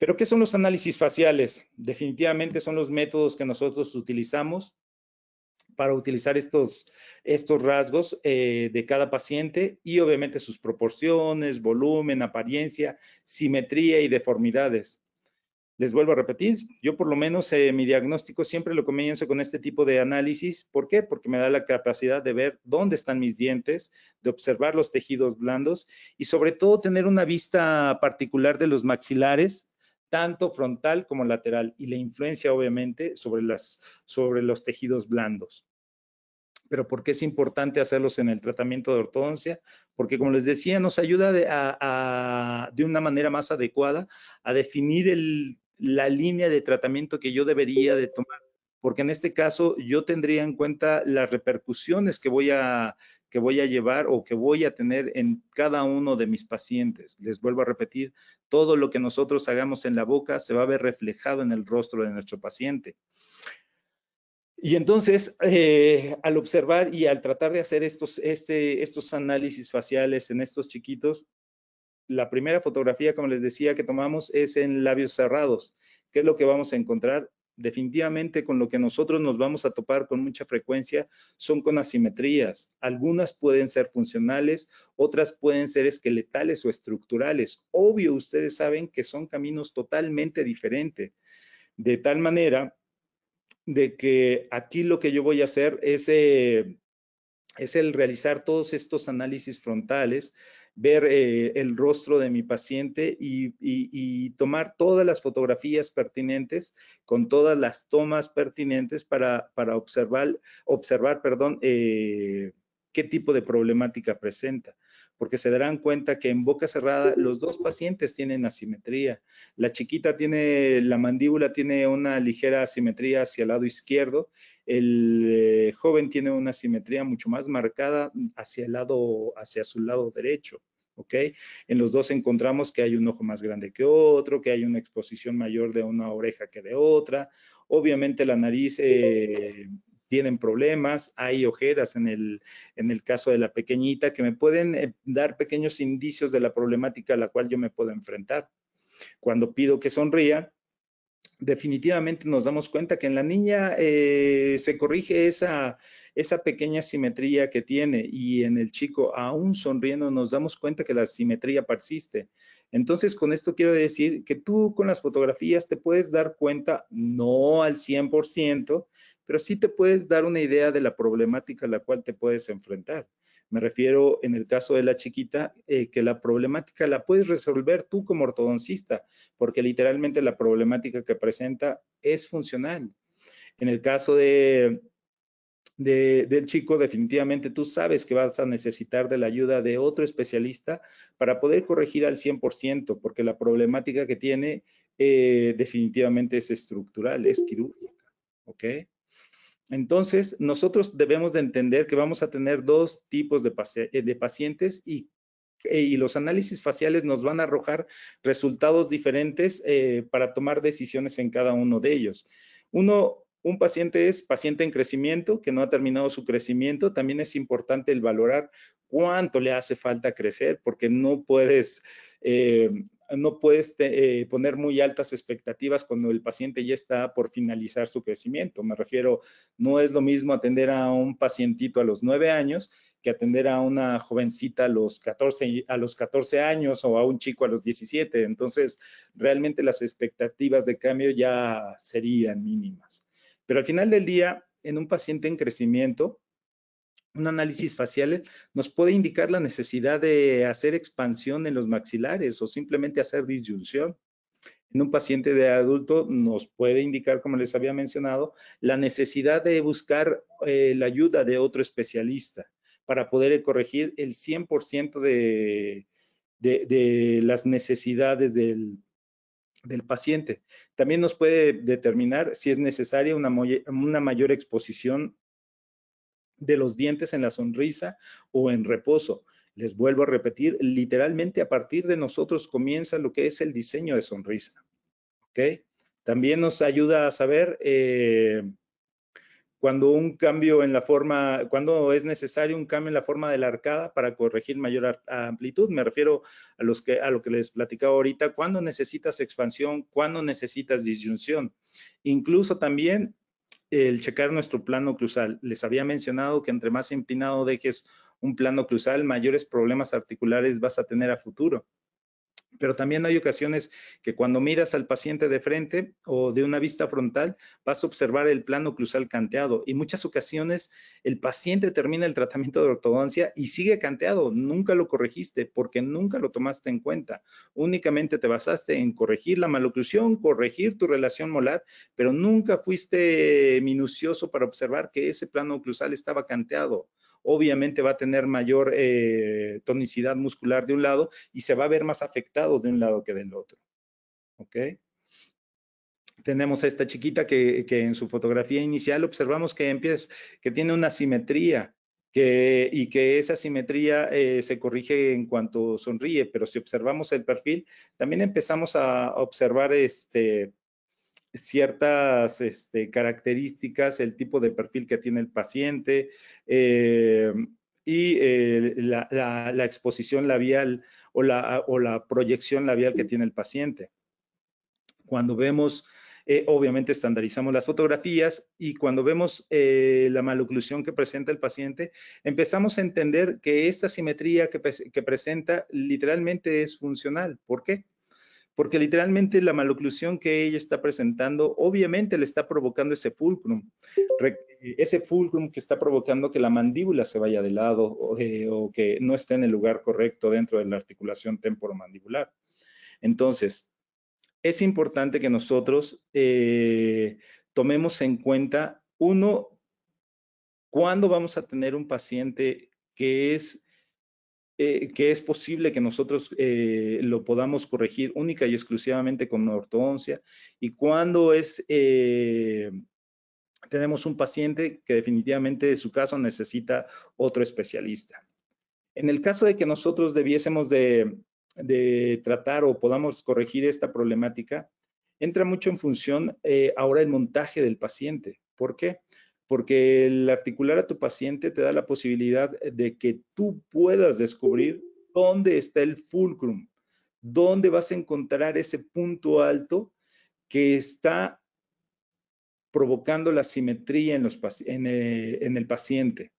Pero, ¿qué son los análisis faciales? Definitivamente son los métodos que nosotros utilizamos para utilizar estos, estos rasgos eh, de cada paciente y obviamente sus proporciones, volumen, apariencia, simetría y deformidades. Les vuelvo a repetir, yo por lo menos eh, mi diagnóstico siempre lo comienzo con este tipo de análisis. ¿Por qué? Porque me da la capacidad de ver dónde están mis dientes, de observar los tejidos blandos y sobre todo tener una vista particular de los maxilares tanto frontal como lateral, y la influencia, obviamente, sobre, las, sobre los tejidos blandos. Pero ¿por qué es importante hacerlos en el tratamiento de ortodoncia? Porque, como les decía, nos ayuda de, de una manera más adecuada a definir la línea de tratamiento que yo debería de tomar porque en este caso yo tendría en cuenta las repercusiones que voy a que voy a llevar o que voy a tener en cada uno de mis pacientes. Les vuelvo a repetir, todo lo que nosotros hagamos en la boca se va a ver reflejado en el rostro de nuestro paciente. Y entonces, eh, al observar y al tratar de hacer estos, este, estos análisis faciales en estos chiquitos, la primera fotografía, como les decía, que tomamos es en labios cerrados. que es lo que vamos a encontrar? definitivamente con lo que nosotros nos vamos a topar con mucha frecuencia son con asimetrías. Algunas pueden ser funcionales, otras pueden ser esqueletales o estructurales. Obvio, ustedes saben que son caminos totalmente diferentes. De tal manera de que aquí lo que yo voy a hacer es, eh, es el realizar todos estos análisis frontales ver eh, el rostro de mi paciente y, tomar todas las fotografías pertinentes con todas las tomas pertinentes para, observar, observar perdón, eh, qué tipo de problemática presenta porque se darán cuenta que en boca cerrada los dos pacientes tienen asimetría. La chiquita tiene, la mandíbula tiene una ligera asimetría hacia el lado izquierdo, el eh, joven tiene una asimetría mucho más marcada hacia el lado, hacia su lado derecho. ¿ok? En los dos encontramos que hay un ojo más grande que otro, que hay una exposición mayor de una oreja que de otra. Obviamente la nariz eh, tienen problemas, hay ojeras en el, caso de la pequeñita que me pueden eh, dar pequeños indicios de la problemática a la cual yo me puedo enfrentar. Cuando pido que sonría, definitivamente nos damos cuenta que en la niña eh, se corrige esa, esa pequeña simetría que tiene y en el chico, aún sonriendo, nos damos cuenta que la simetría persiste. Entonces, con esto quiero decir que tú con las fotografías te puedes dar cuenta, no al 100%, pero sí te puedes dar una idea de la problemática a la cual te puedes enfrentar. Me refiero en el caso de la chiquita, eh, que la problemática la puedes resolver tú como ortodoncista, porque literalmente la problemática que presenta es funcional. En el caso de, del chico, definitivamente tú sabes que vas a necesitar de la ayuda de otro especialista para poder corregir al 100%, porque la problemática que tiene eh, definitivamente es estructural, es quirúrgica. ¿Ok? Entonces, nosotros debemos de entender que vamos a tener dos tipos de, eh, pacientes eh, y, los análisis faciales nos van a arrojar resultados diferentes eh, para tomar decisiones en cada uno de ellos. Uno un paciente es paciente en crecimiento, que no ha terminado su crecimiento. También es importante el valorar cuánto le hace falta crecer, porque no puedes, eh, no puedes eh, poner muy altas expectativas cuando el paciente ya está por finalizar su crecimiento. Me refiero, no es lo mismo atender a un pacientito a los nueve años que atender a una jovencita a los 14, a los 14 años o a un chico a los 17. Entonces, realmente las expectativas de cambio ya serían mínimas. Pero al final del día, en un paciente en crecimiento, un análisis facial nos puede indicar la necesidad de hacer expansión en los maxilares o simplemente hacer disyunción. En un paciente de adulto nos puede indicar, como les había mencionado, la necesidad de buscar eh, la ayuda de otro especialista para poder corregir el 100% de, de las necesidades del, del paciente. También nos puede determinar si es necesaria una, una mayor exposición de los dientes en la sonrisa o en reposo. Les vuelvo a repetir, literalmente a partir de nosotros comienza lo que es el diseño de sonrisa. También nos ayuda a saber eh, cuando un cambio en la forma, cuando es necesario un cambio en la forma de la arcada para corregir mayor amplitud. Me refiero a, los que, a lo que les platicaba ahorita, cuando necesitas expansión, cuando necesitas disyunción. Incluso también el checar nuestro plano cruzal. Les había mencionado que entre más empinado dejes un plano cruzal, mayores problemas articulares vas a tener a futuro. Pero también hay ocasiones que cuando miras al paciente de frente o de una vista frontal, vas a observar el plano oclusal canteado. Y muchas ocasiones el paciente termina el tratamiento de ortodoncia y sigue canteado. Nunca lo corregiste porque nunca lo tomaste en cuenta. Únicamente te basaste en corregir la maloclusión, corregir tu relación molar, pero nunca fuiste minucioso para observar que ese plano oclusal estaba canteado obviamente va a tener mayor eh, tonicidad muscular de un lado y se va a ver más afectado de un lado que del otro. ¿Ok? Tenemos a esta chiquita que, que en su fotografía inicial observamos que, empieza, que tiene una simetría que, y que esa simetría eh, se corrige en cuanto sonríe, pero si observamos el perfil, también empezamos a observar este, ciertas este, características, el tipo de perfil que tiene el paciente eh, y eh, la, exposición labial o la, proyección labial que tiene el paciente. Cuando vemos, eh, obviamente estandarizamos las fotografías y cuando vemos la maloclusión que presenta el paciente, empezamos a entender que esta simetría que, que presenta literalmente es funcional. ¿Por qué? porque literalmente la maloclusión que ella está presentando obviamente le está provocando ese fulcrum, ese fulcrum que está provocando que la mandíbula se vaya de lado eh, o, que no esté en el lugar correcto dentro de la articulación temporomandibular. Entonces, es importante que nosotros eh, tomemos en cuenta, uno, cuándo vamos a tener un paciente que es eh, que es posible que nosotros eh, lo podamos corregir única y exclusivamente con ortodoncia y cuando es eh, tenemos un paciente que definitivamente de su caso necesita otro especialista. En el caso de que nosotros debiésemos de, tratar o podamos corregir esta problemática, entra mucho en función ahora el montaje del paciente. ¿Por qué? porque el articular a tu paciente te da la posibilidad de que tú puedas descubrir dónde está el fulcrum, dónde vas a encontrar ese punto alto que está provocando la simetría en, eh, el, paciente,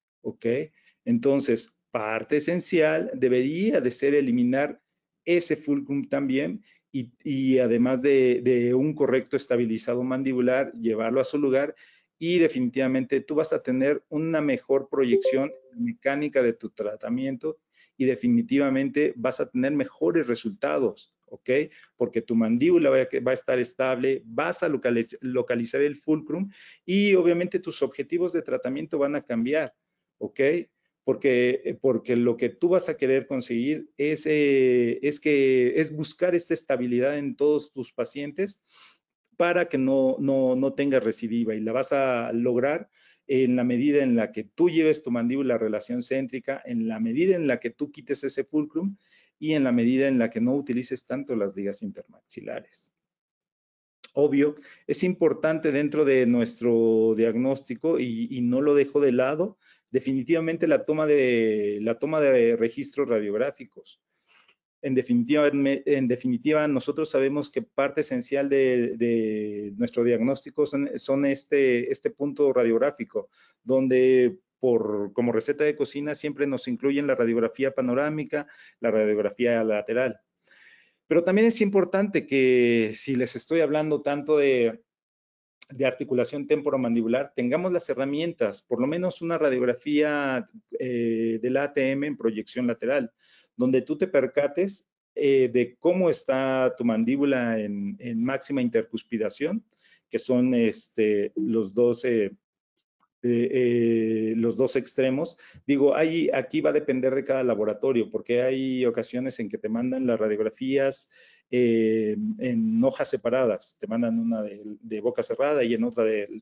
Entonces, parte esencial debería de ser eliminar ese fulcrum también y, además de, un correcto estabilizado mandibular, llevarlo a su lugar y definitivamente tú vas a tener una mejor proyección mecánica de tu tratamiento y definitivamente vas a tener mejores resultados, ¿ok? Porque tu mandíbula va a estar estable, vas a localizar el fulcrum y obviamente tus objetivos de tratamiento van a cambiar, ¿ok? Porque, eh, porque lo que tú vas a querer conseguir es, eh, es, que, es buscar esta estabilidad en todos tus pacientes para que no, no, no tenga recidiva y la vas a lograr en la medida en la que tú lleves tu mandíbula a relación céntrica, en la medida en la que tú quites ese fulcrum y en la medida en la que no utilices tanto las ligas intermaxilares. Obvio, es importante dentro de nuestro diagnóstico y, y no lo dejo de lado, definitivamente la toma de, la toma de registros radiográficos en definitiva, nosotros sabemos que parte esencial de, nuestro diagnóstico son, este, este, punto radiográfico, donde como receta de cocina siempre nos incluyen la radiografía panorámica, la radiografía lateral. Pero también es importante que si les estoy hablando tanto de, articulación temporomandibular, tengamos las herramientas, por lo menos una radiografía eh, del ATM en proyección lateral donde tú te percates eh, de cómo está tu mandíbula en, máxima intercuspidación, que son este, los dos... Eh, eh, los dos extremos. Digo, ahí aquí va a depender de cada laboratorio, porque hay ocasiones en que te mandan las radiografías en hojas separadas, te mandan una de, de boca cerrada y en otra de,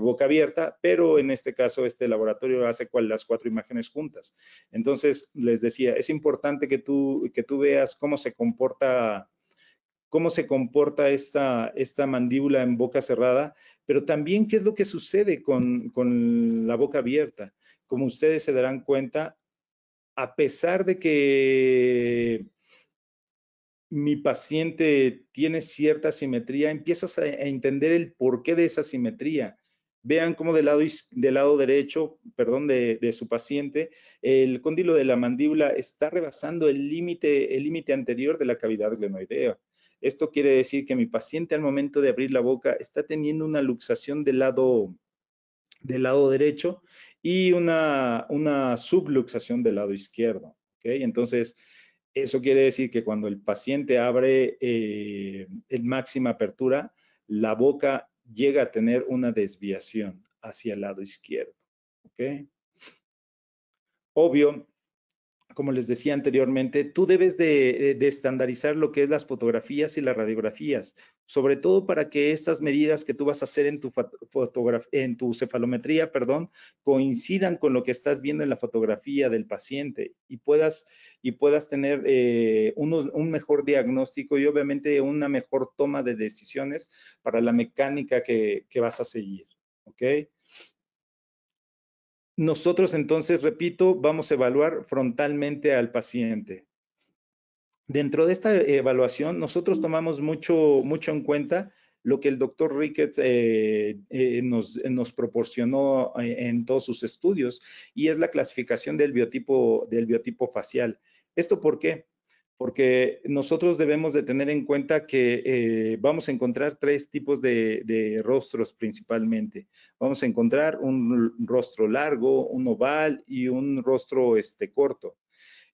boca abierta, pero en este caso este laboratorio hace las cuatro imágenes juntas. Entonces, les decía, es importante que tú, que tú veas cómo se comporta cómo se comporta esta, esta mandíbula en boca cerrada, pero también qué es lo que sucede con, con la boca abierta. Como ustedes se darán cuenta, a pesar de que mi paciente tiene cierta simetría, empiezas a, entender el porqué de esa simetría vean cómo del lado, del lado derecho, perdón, de, su paciente, el cóndilo de la mandíbula está rebasando el límite el límite anterior de la cavidad glenoidea. Esto quiere decir que mi paciente al momento de abrir la boca está teniendo una luxación del lado, del lado derecho y una, una subluxación del lado izquierdo. ¿okay? Entonces, eso quiere decir que cuando el paciente abre eh, en máxima apertura, la boca llega a tener una desviación hacia el lado izquierdo. ¿ok? Obvio, como les decía anteriormente, tú debes de, estandarizar lo que es las fotografías y las radiografías, sobre todo para que estas medidas que tú vas a hacer en tu, en tu cefalometría perdón, coincidan con lo que estás viendo en la fotografía del paciente y puedas, y puedas tener eh, un mejor diagnóstico y obviamente una mejor toma de decisiones para la mecánica que, vas a seguir. ¿ok? Nosotros entonces, repito, vamos a evaluar frontalmente al paciente. Dentro de esta eh, evaluación, nosotros tomamos mucho, mucho en cuenta lo que el doctor Ricketts eh, eh, nos, proporcionó en todos sus estudios y es la clasificación del biotipo, del biotipo facial. ¿Esto por qué? porque nosotros debemos de tener en cuenta que eh, vamos a encontrar tres tipos de, rostros principalmente. Vamos a encontrar un rostro largo, un oval y un rostro este, corto.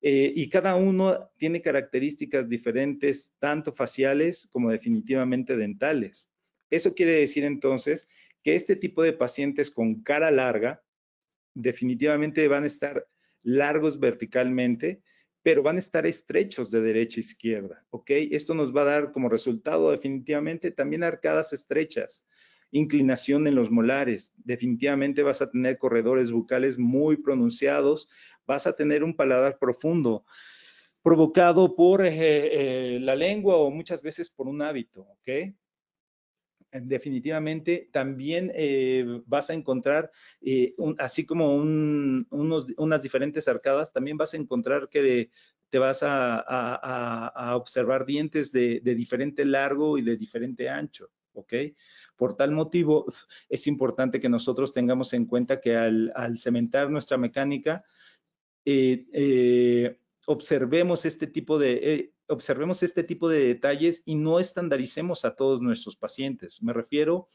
Eh, y cada uno tiene características diferentes, tanto faciales como definitivamente dentales. Eso quiere decir entonces que este tipo de pacientes con cara larga definitivamente van a estar largos verticalmente, pero van a estar estrechos de derecha a izquierda, ¿ok? Esto nos va a dar como resultado definitivamente también arcadas estrechas, inclinación en los molares, definitivamente vas a tener corredores bucales muy pronunciados, vas a tener un paladar profundo provocado por eh, eh, la lengua o muchas veces por un hábito, ¿ok? definitivamente también eh, vas a encontrar, eh, así como unas diferentes arcadas, también vas a encontrar que te vas a, observar dientes de, diferente largo y de diferente ancho. ¿Ok? Por tal motivo, es importante que nosotros tengamos en cuenta que al, cementar nuestra mecánica, eh, observemos este tipo de, observemos este tipo de detalles y no estandaricemos a todos nuestros pacientes. Me refiero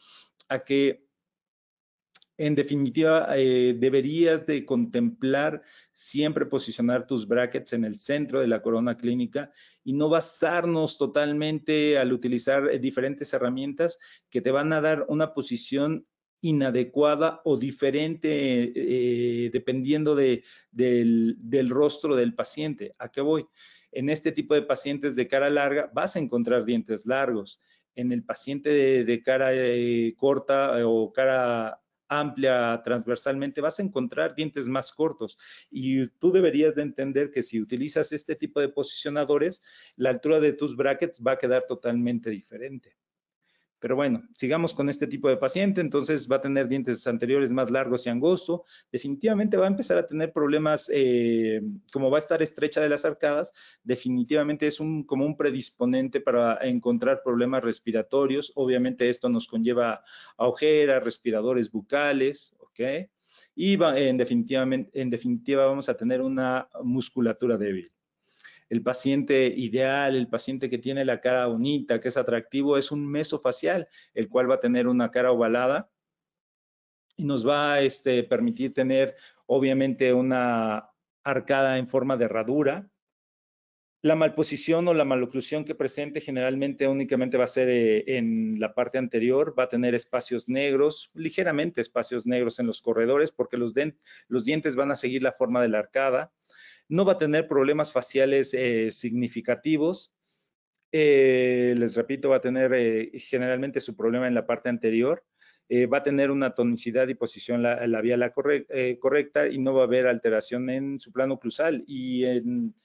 a que en definitiva, eh, deberías de contemplar siempre posicionar tus brackets en el centro de la corona clínica y no basarnos totalmente al utilizar eh, diferentes herramientas que te van a dar una posición inadecuada o diferente eh, dependiendo del rostro del paciente. ¿A qué voy? En este tipo de pacientes de cara larga vas a encontrar dientes largos. En el paciente de, cara eh, corta eh, o cara amplia transversalmente, vas a encontrar dientes más cortos. Y tú deberías de entender que si utilizas este tipo de posicionadores, la altura de tus brackets va a quedar totalmente diferente. Pero bueno, sigamos con este tipo de paciente, entonces va a tener dientes anteriores más largos y angosto. definitivamente va a empezar a tener problemas, eh, como va a estar estrecha de las arcadas, definitivamente es un, como un predisponente para encontrar problemas respiratorios, obviamente esto nos conlleva a ojeras, respiradores bucales, ¿ok? Y definitivamente, en definitiva vamos a tener una musculatura débil el paciente ideal, el paciente que tiene la cara bonita, que es atractivo, es un mesofacial, el cual va a tener una cara ovalada y nos va a este, permitir tener, obviamente, una arcada en forma de herradura. La malposición o la maloclusión que presente generalmente únicamente va a ser eh, en la parte anterior, va a tener espacios negros, ligeramente espacios negros en los corredores, porque los, los dientes van a seguir la forma de la arcada no va a tener problemas faciales eh, significativos. Eh, les repito, va a tener eh, generalmente su problema en la parte anterior. va a tener una tonicidad y posición labial la correcta y no va a haber alteración en su plano cruzal. Y en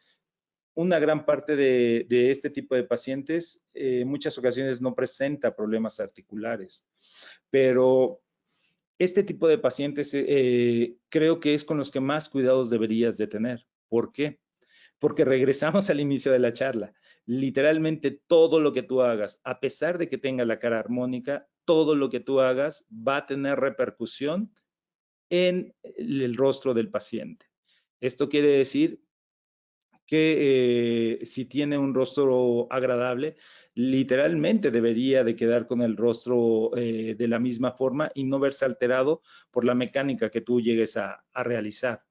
una gran parte de, este tipo de pacientes, en muchas ocasiones no presenta problemas articulares. Pero este tipo de pacientes creo que es con los que más cuidados deberías de tener. ¿Por qué? Porque regresamos al inicio de la charla. Literalmente todo lo que tú hagas, a pesar de que tenga la cara armónica, todo lo que tú hagas va a tener repercusión en el rostro del paciente. Esto quiere decir que eh, si tiene un rostro agradable, literalmente debería de quedar con el rostro eh, de la misma forma y no verse alterado por la mecánica que tú llegues a realizar.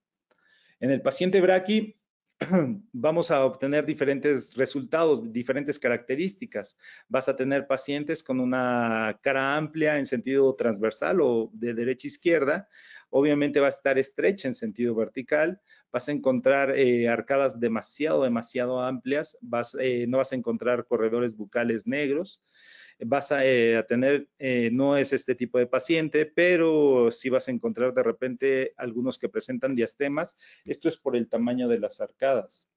En el paciente braqui vamos a obtener diferentes resultados, diferentes características. Vas a tener pacientes con una cara amplia en sentido transversal o de derecha a izquierda. Obviamente va a estar estrecha en sentido vertical. Vas a encontrar eh, arcadas demasiado, demasiado amplias. Eh, no vas a encontrar corredores bucales negros vas a, eh, tener, eh, no es este tipo de paciente, pero si vas a encontrar de repente algunos que presentan diastemas. Esto es por el tamaño de las arcadas.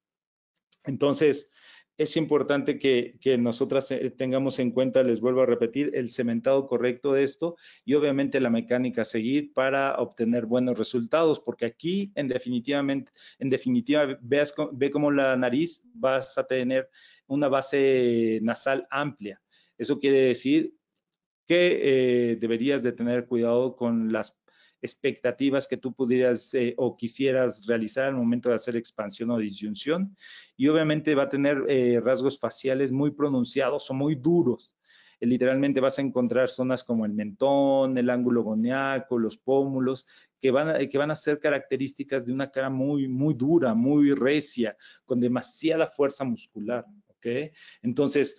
Entonces, es importante que, nosotras eh, tengamos en cuenta, les vuelvo a repetir, el cementado correcto de esto y obviamente la mecánica a seguir para obtener buenos resultados, porque aquí en, definitivamente, en definitiva veas, ve como la nariz vas a tener una base nasal amplia. Eso quiere decir que eh, deberías de tener cuidado con las expectativas que tú pudieras eh, o quisieras realizar al momento de hacer expansión o disyunción y obviamente va a tener eh, rasgos faciales muy pronunciados o muy duros. literalmente vas a encontrar zonas como el mentón, el ángulo goniaco, los pómulos, que van, a, que van a ser características de una cara muy, muy dura, muy recia, con demasiada fuerza muscular. ¿okay? Entonces,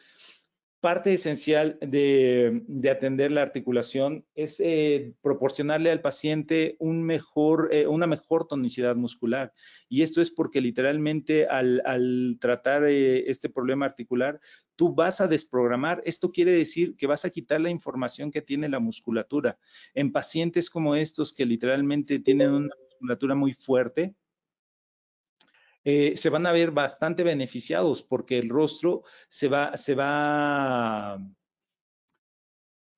parte esencial de, atender la articulación es eh, proporcionarle al paciente eh, una mejor tonicidad muscular. Y esto es porque literalmente al, tratar eh, este problema articular, tú vas a desprogramar. Esto quiere decir que vas a quitar la información que tiene la musculatura. En pacientes como estos que literalmente tienen una musculatura muy fuerte, eh, se van a ver bastante beneficiados porque el rostro se va, se va,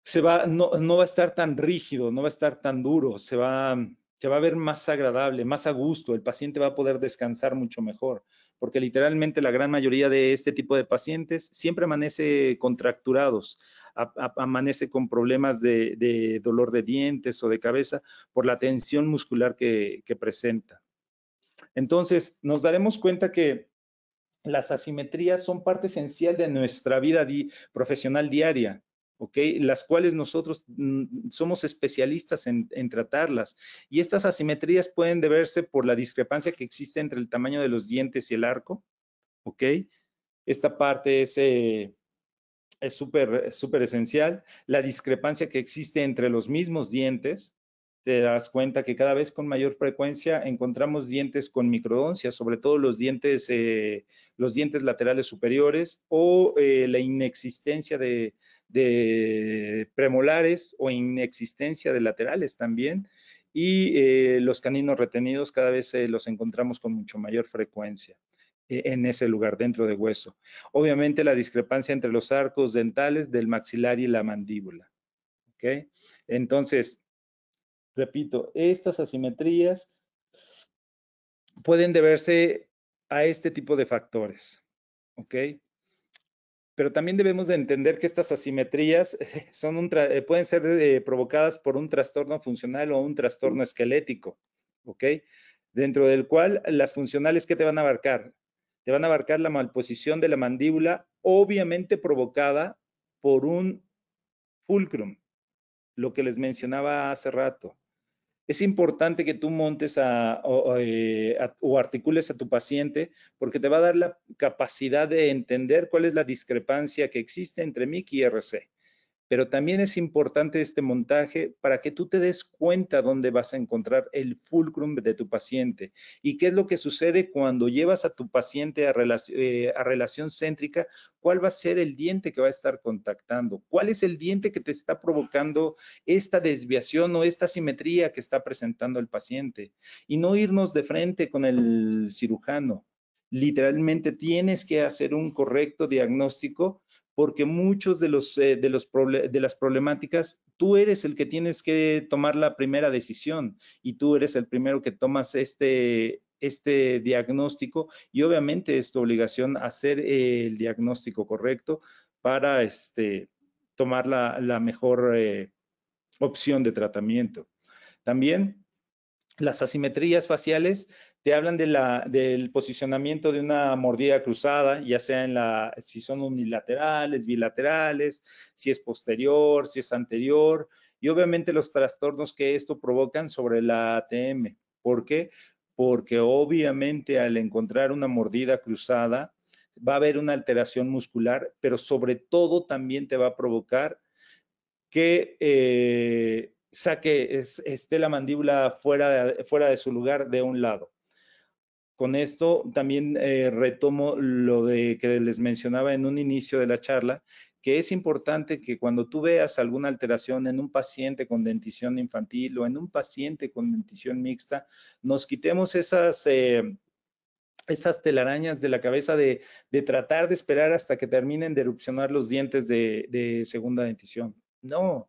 se va, no, va a estar tan rígido, no va a estar tan duro, se va, se va a ver más agradable, más a gusto, el paciente va a poder descansar mucho mejor, porque literalmente la gran mayoría de este tipo de pacientes siempre amanece contracturados, amanece con problemas de, dolor de dientes o de cabeza por la tensión muscular que presenta. Entonces, nos daremos cuenta que las asimetrías son parte esencial de nuestra vida profesional diaria. ok? las cuales nosotros mm, somos especialistas en, tratarlas. Y estas asimetrías pueden deberse por la discrepancia que existe entre el tamaño de los dientes y el arco. ¿ok? Esta parte es eh, es súper esencial. La discrepancia que existe entre los mismos dientes te das cuenta que cada vez con mayor frecuencia encontramos dientes con microdoncia, sobre todo los dientes, eh, los dientes laterales superiores o eh, la inexistencia de, premolares o inexistencia de laterales también. Y eh, los caninos retenidos cada vez los encontramos con mucho mayor frecuencia en ese lugar, dentro de hueso. Obviamente la discrepancia entre los arcos dentales del maxilar y la mandíbula. Entonces, Repito, estas asimetrías pueden deberse a este tipo de factores, ¿ok? Pero también debemos de entender que estas asimetrías son eh, pueden ser eh, provocadas por un trastorno funcional o un trastorno esquelético, ¿ok? Dentro del cual las funcionales que te van a abarcar, te van a abarcar la malposición de la mandíbula, obviamente provocada por un fulcrum, lo que les mencionaba hace rato, es importante que tú montes o, eh, o, articules a tu paciente porque te va a dar la capacidad de entender cuál es la discrepancia que existe entre MIC y RC pero también es importante este montaje para que tú te des cuenta dónde vas a encontrar el fulcrum de tu paciente y qué es lo que sucede cuando llevas a tu paciente eh, a, relación, céntrica, cuál va a ser el diente que va a estar contactando, cuál es el diente que te está provocando esta desviación o esta simetría que está presentando el paciente y no irnos de frente con el cirujano. Literalmente tienes que hacer un correcto diagnóstico porque muchos de, los, eh, de, los de las problemáticas, tú eres el que tienes que tomar la primera decisión y tú eres el primero que tomas este, este diagnóstico y obviamente es tu obligación hacer eh, el diagnóstico correcto para este, tomar la, mejor eh, opción de tratamiento. También las asimetrías faciales te hablan del posicionamiento de una mordida cruzada, ya sea en la, si son unilaterales, bilaterales, si es posterior, si es anterior, y obviamente los trastornos que esto provocan sobre la ATM. ¿Por qué? Porque obviamente al encontrar una mordida cruzada, va a haber una alteración muscular, pero sobre todo también te va a provocar que eh, saque, esté la mandíbula fuera de su lugar de un lado. Con esto también eh, retomo lo de que les mencionaba en un inicio de la charla, que es importante que cuando tú veas alguna alteración en un paciente con dentición infantil o en un paciente con dentición mixta, nos quitemos esas... Eh, estas telarañas de la cabeza de, tratar de esperar hasta que terminen de erupcionar los dientes de, de segunda dentición. No,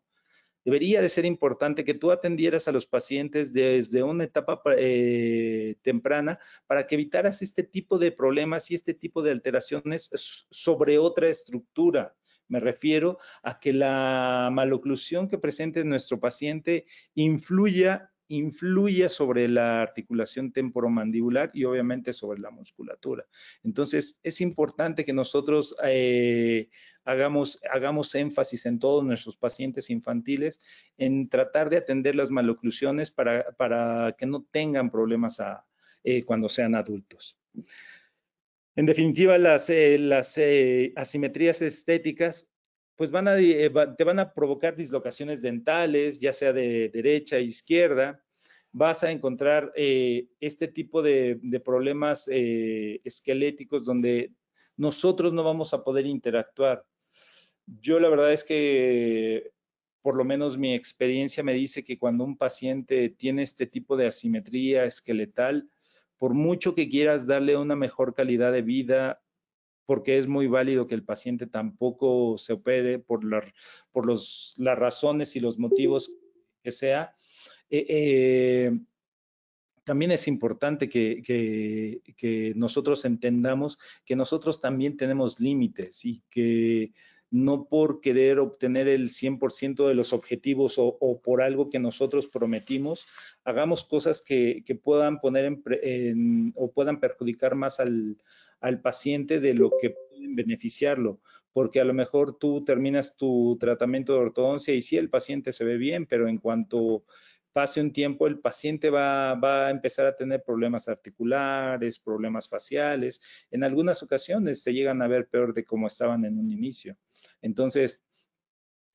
debería de ser importante que tú atendieras a los pacientes desde una etapa eh, temprana para que evitaras este tipo de problemas y este tipo de alteraciones sobre otra estructura. Me refiero a que la maloclusión que presente nuestro paciente influya influye sobre la articulación temporomandibular y obviamente sobre la musculatura. Entonces, es importante que nosotros eh, hagamos, hagamos énfasis en todos nuestros pacientes infantiles, en tratar de atender las maloclusiones para, que no tengan problemas eh, cuando sean adultos. En definitiva, las, eh, las asimetrías estéticas pues van a, eh, te van a provocar dislocaciones dentales, ya sea de derecha, e izquierda, vas a encontrar eh, este tipo de, problemas eh, esqueléticos donde nosotros no vamos a poder interactuar. Yo la verdad es que, por lo menos mi experiencia me dice que cuando un paciente tiene este tipo de asimetría esqueletal, por mucho que quieras darle una mejor calidad de vida, porque es muy válido que el paciente tampoco se opere por, por las razones y los motivos que sea. Eh, eh, también es importante que, nosotros entendamos que nosotros también tenemos límites y que no por querer obtener el 100% de los objetivos o, por algo que nosotros prometimos, hagamos cosas que, puedan poner en, o puedan perjudicar más al, al paciente de lo que pueden beneficiarlo, porque a lo mejor tú terminas tu tratamiento de ortodoncia y sí, el paciente se ve bien, pero en cuanto pase un tiempo, el paciente va, a empezar a tener problemas articulares, problemas faciales. En algunas ocasiones se llegan a ver peor de cómo estaban en un inicio. Entonces,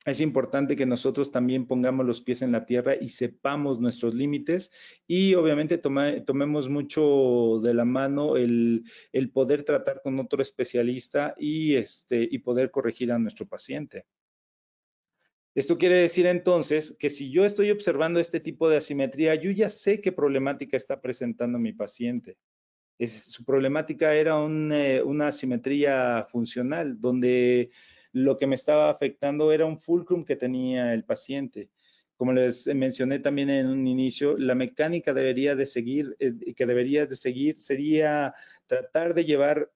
es importante que nosotros también pongamos los pies en la tierra y sepamos nuestros límites y obviamente tomemos mucho de la mano el, el, poder tratar con otro especialista y, este, y poder corregir a nuestro paciente. Esto quiere decir entonces que si yo estoy observando este tipo de asimetría, yo ya sé qué problemática está presentando mi paciente. su problemática era eh, una asimetría funcional, donde lo que me estaba afectando era un fulcrum que tenía el paciente. Como les eh, mencioné también en un inicio, la mecánica debería de seguir, eh, que deberías de seguir sería tratar de llevar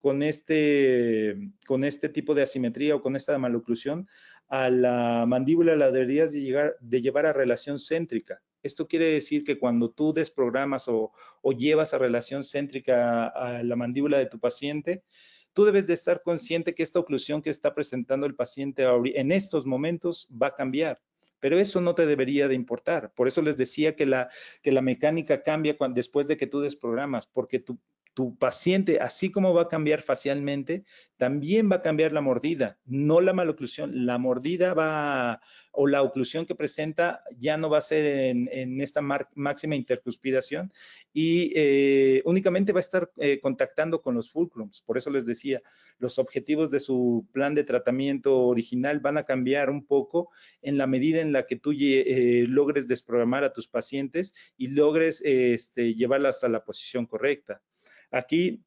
con este, con este tipo de asimetría o con esta maloclusión a la mandíbula la deberías de, llegar, de llevar a relación céntrica. Esto quiere decir que cuando tú desprogramas o, llevas a relación céntrica a, la mandíbula de tu paciente, tú debes de estar consciente que esta oclusión que está presentando el paciente en estos momentos va a cambiar. Pero eso no te debería de importar. Por eso les decía que la, que la mecánica cambia después de que tú desprogramas, porque tu, tu paciente, así como va a cambiar facialmente, también va a cambiar la mordida, no la maloclusión. La mordida va, o la oclusión que presenta ya no va a ser en, esta máxima intercuspidación y eh, únicamente va a estar eh, contactando con los fulcrums. Por eso les decía, los objetivos de su plan de tratamiento original van a cambiar un poco en la medida en la que tú eh, logres desprogramar a tus pacientes y logres este, llevarlas a la posición correcta. Aquí,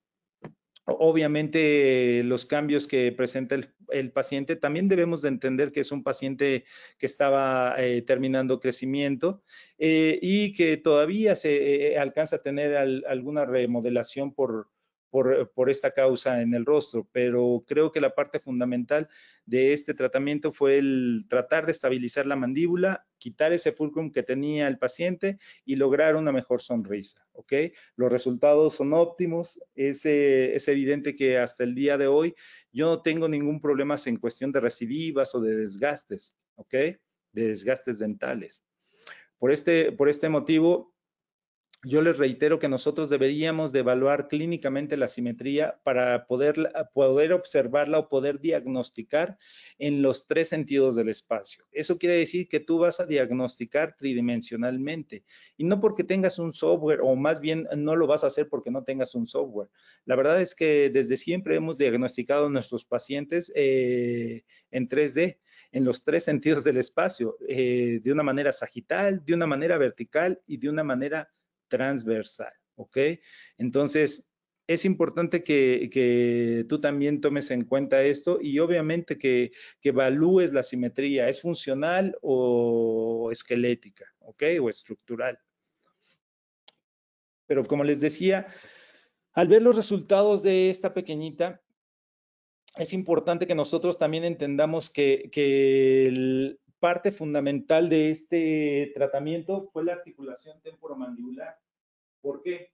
obviamente, eh, los cambios que presenta el, paciente, también debemos de entender que es un paciente que estaba eh, terminando crecimiento eh, y que todavía se alcanza a tener alguna remodelación por, por, esta causa en el rostro, pero creo que la parte fundamental de este tratamiento fue el tratar de estabilizar la mandíbula, quitar ese fulcrum que tenía el paciente y lograr una mejor sonrisa, ¿ok? Los resultados son óptimos, es, eh, es evidente que hasta el día de hoy yo no tengo ningún problema en cuestión de recidivas o de desgastes, ¿ok? De desgastes dentales. Por este, por este motivo, yo les reitero que nosotros deberíamos de evaluar clínicamente la simetría para poder, ah, poder observarla o poder diagnosticar en los tres sentidos del espacio. Eso quiere decir que tú vas a diagnosticar tridimensionalmente y no porque tengas un software o más bien no lo vas a hacer porque no tengas un software. La verdad es que desde siempre hemos diagnosticado a nuestros pacientes eh, en 3D en los tres sentidos del espacio, eh, de una manera sagital, de una manera vertical y de una manera transversal, ¿ok? Entonces, es importante que, tú también tomes en cuenta esto y obviamente que, que evalúes la simetría, ¿es funcional o esquelética, ¿ok? O estructural. Pero como les decía, al ver los resultados de esta pequeñita, es importante que nosotros también entendamos que, que el, parte fundamental de este tratamiento fue la articulación temporomandibular. ¿Por qué?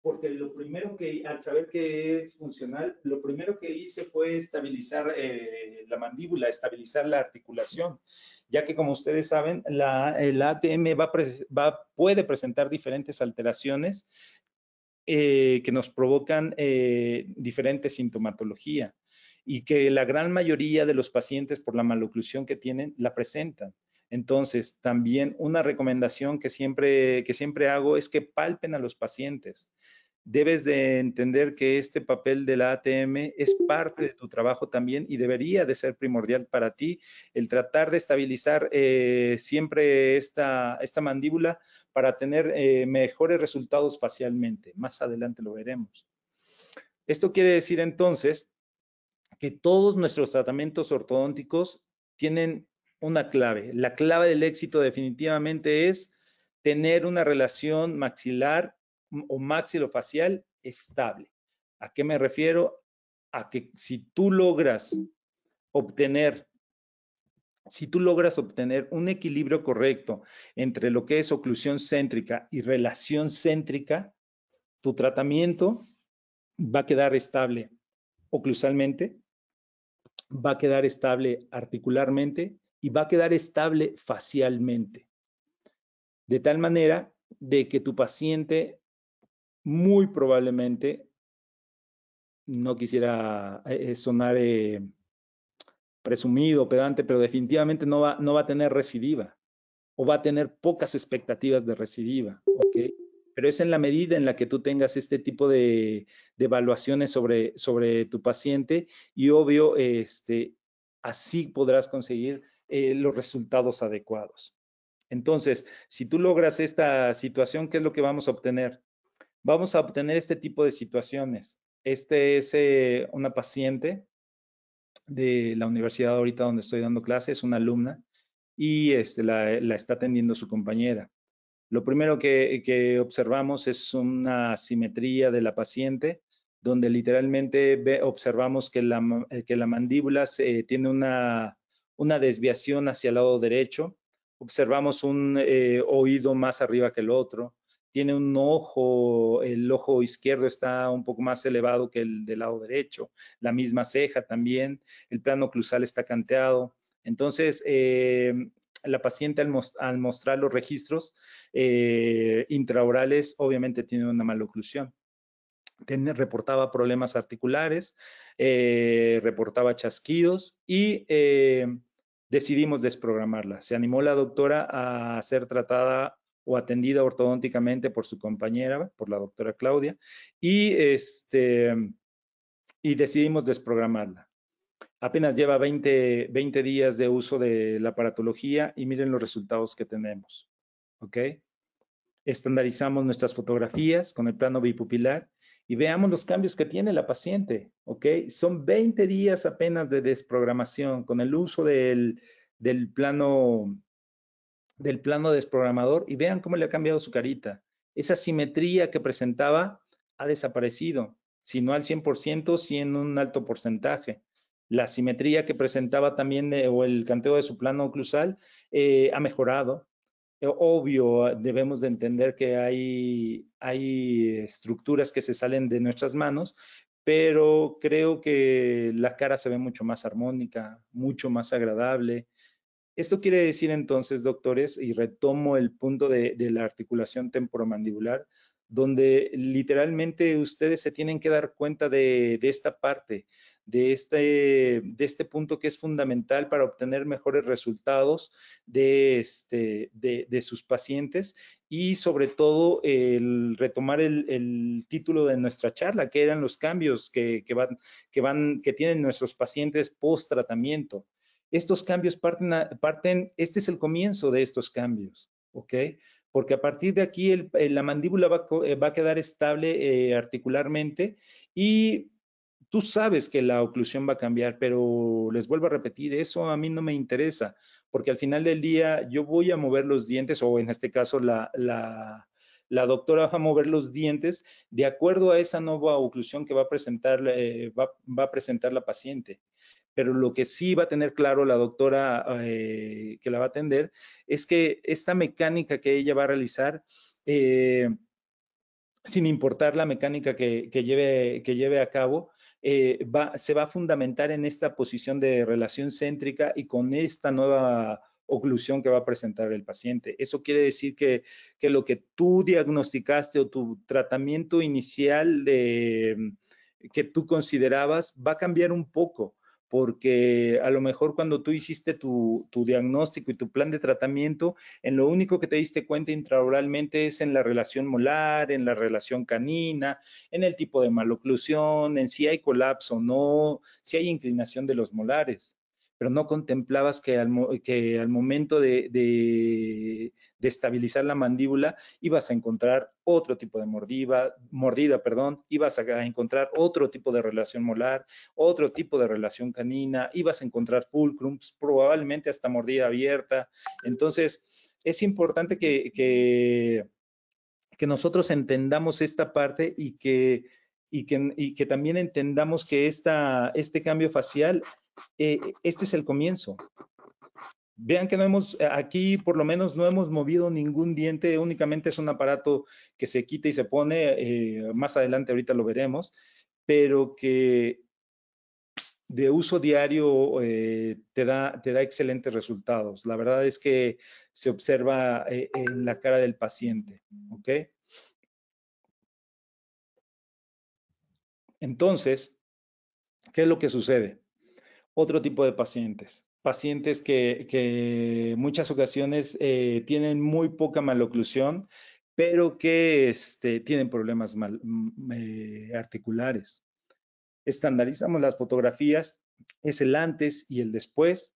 Porque lo primero que, al saber que es funcional, lo primero que hice fue estabilizar eh, la mandíbula, estabilizar la articulación, ya que como ustedes saben, la, el ATM va, puede presentar diferentes alteraciones eh, que nos provocan diferentes eh, diferente sintomatología y que la gran mayoría de los pacientes por la maloclusión que tienen la presentan. Entonces, también una recomendación que siempre, que siempre hago es que palpen a los pacientes. Debes de entender que este papel de la ATM es parte de tu trabajo también y debería de ser primordial para ti el tratar de estabilizar eh, siempre esta, esta mandíbula para tener eh, mejores resultados facialmente. Más adelante lo veremos. Esto quiere decir entonces que todos nuestros tratamientos ortodónticos tienen una clave. La clave del éxito definitivamente es tener una relación maxilar o maxilofacial estable. ¿A qué me refiero? A que si tú logras obtener si tú logras obtener un equilibrio correcto entre lo que es oclusión céntrica y relación céntrica, tu tratamiento va a quedar estable oclusalmente, va a quedar estable articularmente y va a quedar estable facialmente. De tal manera de que tu paciente muy probablemente, no quisiera eh, eh, sonar eh, presumido, pedante, pero definitivamente no va, no va a tener recidiva o va a tener pocas expectativas de recidiva. ¿okay? pero es en la medida en la que tú tengas este tipo de, evaluaciones sobre, tu paciente y obvio, este, así podrás conseguir eh, los resultados adecuados. Entonces, si tú logras esta situación, ¿qué es lo que vamos a obtener? Vamos a obtener este tipo de situaciones. Este es eh, una paciente de la universidad ahorita donde estoy dando clases es una alumna y este, la está atendiendo su compañera. Lo primero que, observamos es una simetría de la paciente, donde literalmente observamos que la, eh, mandíbula tiene una, desviación hacia el lado derecho, observamos un eh, oído más arriba que el otro, tiene un ojo, el ojo izquierdo está un poco más elevado que el del lado derecho, la misma ceja también, el plano cruzal está canteado. Entonces, eh, la paciente al, mostrar los registros eh, intraorales obviamente tiene una maloclusión. reportaba problemas articulares, eh, reportaba chasquidos y eh, decidimos desprogramarla. Se animó la doctora a ser tratada o atendida ortodónticamente por su compañera, por la doctora Claudia, y este, decidimos desprogramarla. Apenas lleva 20, 20 días de uso de la aparatología y miren los resultados que tenemos. ¿Ok? Estandarizamos nuestras fotografías con el plano bipupilar y veamos los cambios que tiene la paciente. ¿Ok? Son 20 días apenas de desprogramación con el uso del, del plano del plano desprogramador y vean cómo le ha cambiado su carita. Esa simetría que presentaba ha desaparecido, si no al 100%, si en un alto porcentaje la simetría que presentaba también eh, o el canteo de su plano oclusal eh, ha mejorado. Eh, obvio, ah, debemos de entender que hay, hay estructuras que se salen de nuestras manos, pero creo que la cara se ve mucho más armónica, mucho más agradable. Esto quiere decir entonces, doctores, y retomo el punto de, de la articulación temporomandibular, donde literalmente ustedes se tienen que dar cuenta de, esta parte, este, de este, punto que es fundamental para obtener mejores resultados de, este, sus pacientes y sobre todo el retomar el, título de nuestra charla, que eran los cambios que, tienen nuestros pacientes post tratamiento. Estos cambios parten, parten, este es el comienzo de estos cambios. ¿ok? porque a partir de aquí eh, la mandíbula va, a eh, quedar estable eh, articularmente y tú sabes que la oclusión va a cambiar, pero les vuelvo a repetir, eso a mí no me interesa, porque al final del día yo voy a mover los dientes, o en este caso la, doctora va a mover los dientes de acuerdo a esa nueva oclusión que va presentar, va, va a presentar la paciente pero lo que sí va a tener claro la doctora eh, que la va a atender es que esta mecánica que ella va a realizar, eh, sin importar la mecánica que, que, lleve, que lleve a cabo, eh, va, se va a fundamentar en esta posición de relación céntrica y con esta nueva oclusión que va a presentar el paciente. Eso quiere decir que, que lo que tú diagnosticaste o tu tratamiento inicial de, que tú considerabas va a cambiar un poco porque a lo mejor cuando tú hiciste tu, diagnóstico y tu plan de tratamiento, en lo único que te diste cuenta intraoralmente es en la relación molar, en la relación canina, en el tipo de maloclusión, en si hay colapso o no, si hay inclinación de los molares pero no contemplabas que al, que al momento de, de, estabilizar la mandíbula ibas a encontrar otro tipo de mordida, mordida, perdón, ibas a encontrar otro tipo de relación molar, otro tipo de relación canina, ibas a encontrar fulcrums, probablemente hasta mordida abierta. Entonces, es importante que, que, nosotros entendamos esta parte y que, y que, también entendamos que esta, este cambio facial eh, eh, este es el comienzo. Vean que no hemos, eh, aquí por lo menos no hemos movido ningún diente, únicamente es un aparato que se quita y se pone, más adelante ahorita lo veremos, pero que de uso diario te, da, te da excelentes resultados. La verdad es que se observa en la cara del paciente, ¿ok? Entonces, ¿qué es lo que sucede? otro tipo de pacientes. Pacientes que, muchas ocasiones eh, tienen muy poca maloclusión, pero que este, tienen problemas mm, eh, articulares. Estandarizamos las fotografías, es el antes y el después.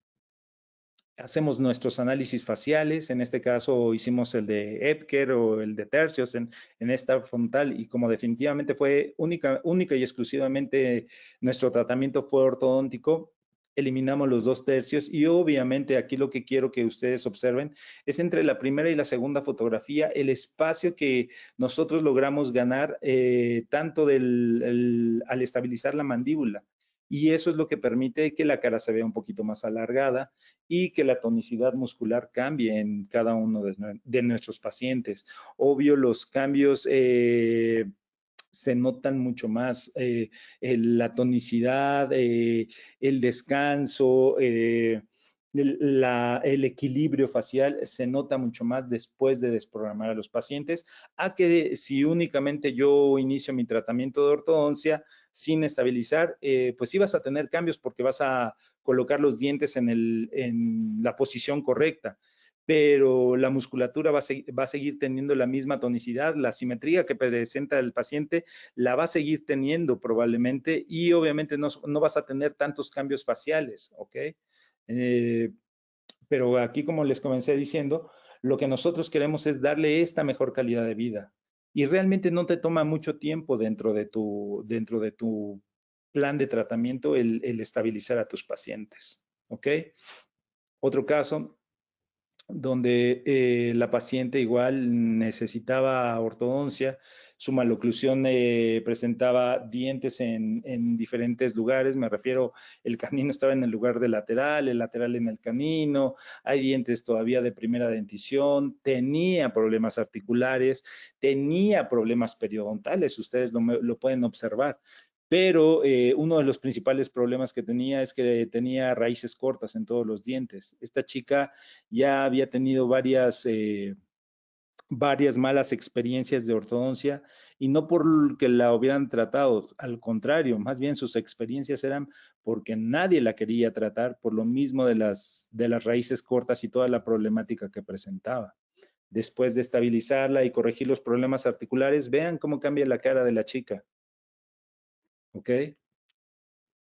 Hacemos nuestros análisis faciales, en este caso hicimos el de Epker o el de Tercios en, esta frontal y como definitivamente fue única y exclusivamente nuestro tratamiento fue ortodóntico, eliminamos los dos tercios y obviamente aquí lo que quiero que ustedes observen es entre la primera y la segunda fotografía el espacio que nosotros logramos ganar eh, tanto del, al estabilizar la mandíbula y eso es lo que permite que la cara se vea un poquito más alargada y que la tonicidad muscular cambie en cada uno de, nuestros pacientes. Obvio, los cambios eh, se notan mucho más eh, la tonicidad, eh, el descanso, eh, el, el, equilibrio facial se nota mucho más después de desprogramar a los pacientes, a que si únicamente yo inicio mi tratamiento de ortodoncia sin estabilizar, pues sí vas a tener cambios porque vas a colocar los dientes en, el, en la posición correcta pero la musculatura va a, seguir, teniendo la misma tonicidad, la simetría que presenta el paciente la va a seguir teniendo probablemente y obviamente no, vas a tener tantos cambios faciales, ¿ok? Eh, pero aquí, como les comencé diciendo, lo que nosotros queremos es darle esta mejor calidad de vida y realmente no te toma mucho tiempo dentro de tu, dentro de tu plan de tratamiento el, el estabilizar a tus pacientes, ¿ok? Otro caso, donde eh, la paciente igual necesitaba ortodoncia, su maloclusión eh, presentaba dientes en, diferentes lugares, me refiero, el canino estaba en el lugar del lateral, el lateral en el canino, hay dientes todavía de primera dentición, tenía problemas articulares, tenía problemas periodontales, ustedes lo pueden observar pero eh, uno de los principales problemas que tenía es que tenía raíces cortas en todos los dientes. Esta chica ya había tenido varias, eh, varias malas experiencias de ortodoncia y no porque la hubieran tratado, al contrario, más bien sus experiencias eran porque nadie la quería tratar por lo mismo de las, de las raíces cortas y toda la problemática que presentaba después de estabilizarla y corregir los problemas articulares, vean cómo cambia la cara de la chica. ¿ok?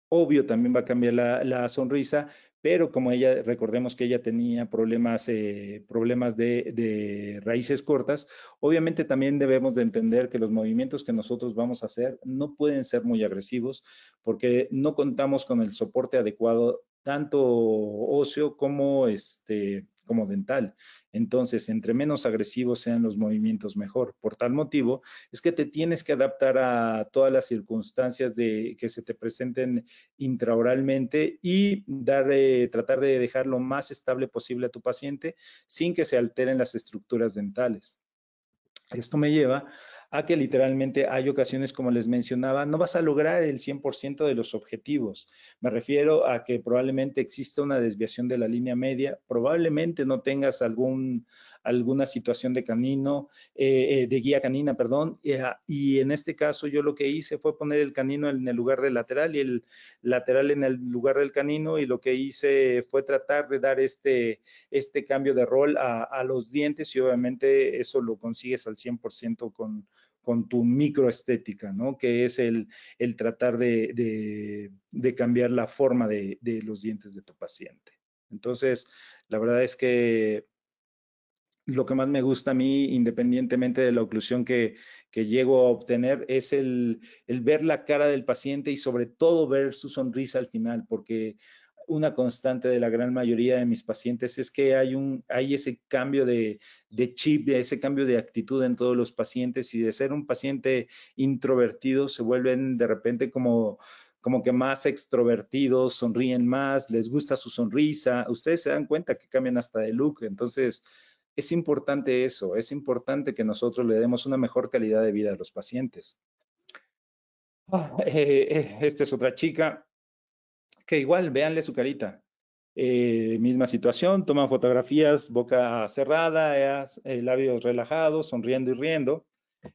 Obvio, también va a cambiar la, sonrisa, pero como ella, recordemos que ella tenía problemas, eh, problemas de, de, raíces cortas, obviamente también debemos de entender que los movimientos que nosotros vamos a hacer no pueden ser muy agresivos porque no contamos con el soporte adecuado, tanto óseo como este, como dental. Entonces, entre menos agresivos sean los movimientos, mejor. Por tal motivo, es que te tienes que adaptar a todas las circunstancias de, que se te presenten intraoralmente y eh, tratar de dejar lo más estable posible a tu paciente sin que se alteren las estructuras dentales. Esto me lleva a que literalmente hay ocasiones, como les mencionaba, no vas a lograr el 100% de los objetivos. Me refiero a que probablemente exista una desviación de la línea media, probablemente no tengas algún, alguna situación de canino, eh, eh, de guía canina, perdón, ah, y en este caso yo lo que hice fue poner el canino en el lugar del lateral y el lateral en el lugar del canino y lo que hice fue tratar de dar este, este cambio de rol a los dientes y obviamente eso lo consigues al 100% con, con tu microestética, ¿no? Que es el, tratar de, cambiar la forma de, los dientes de tu paciente. Entonces, la verdad es que lo que más me gusta a mí, independientemente de la oclusión que, llego a obtener, es el, el ver la cara del paciente y sobre todo ver su sonrisa al final, porque una constante de la gran mayoría de mis pacientes es que hay, un, hay ese cambio de, chip, ese cambio de actitud en todos los pacientes y de ser un paciente introvertido se vuelven de repente como como que más extrovertidos, sonríen más, les gusta su sonrisa, ustedes se dan cuenta que cambian hasta de look, entonces es importante eso, es importante que nosotros le demos una mejor calidad de vida a los pacientes. Ah, eh, eh, esta es otra chica, que igual, véanle su carita. Eh, misma situación, toman fotografías, boca cerrada, eh, labios relajados, sonriendo y riendo.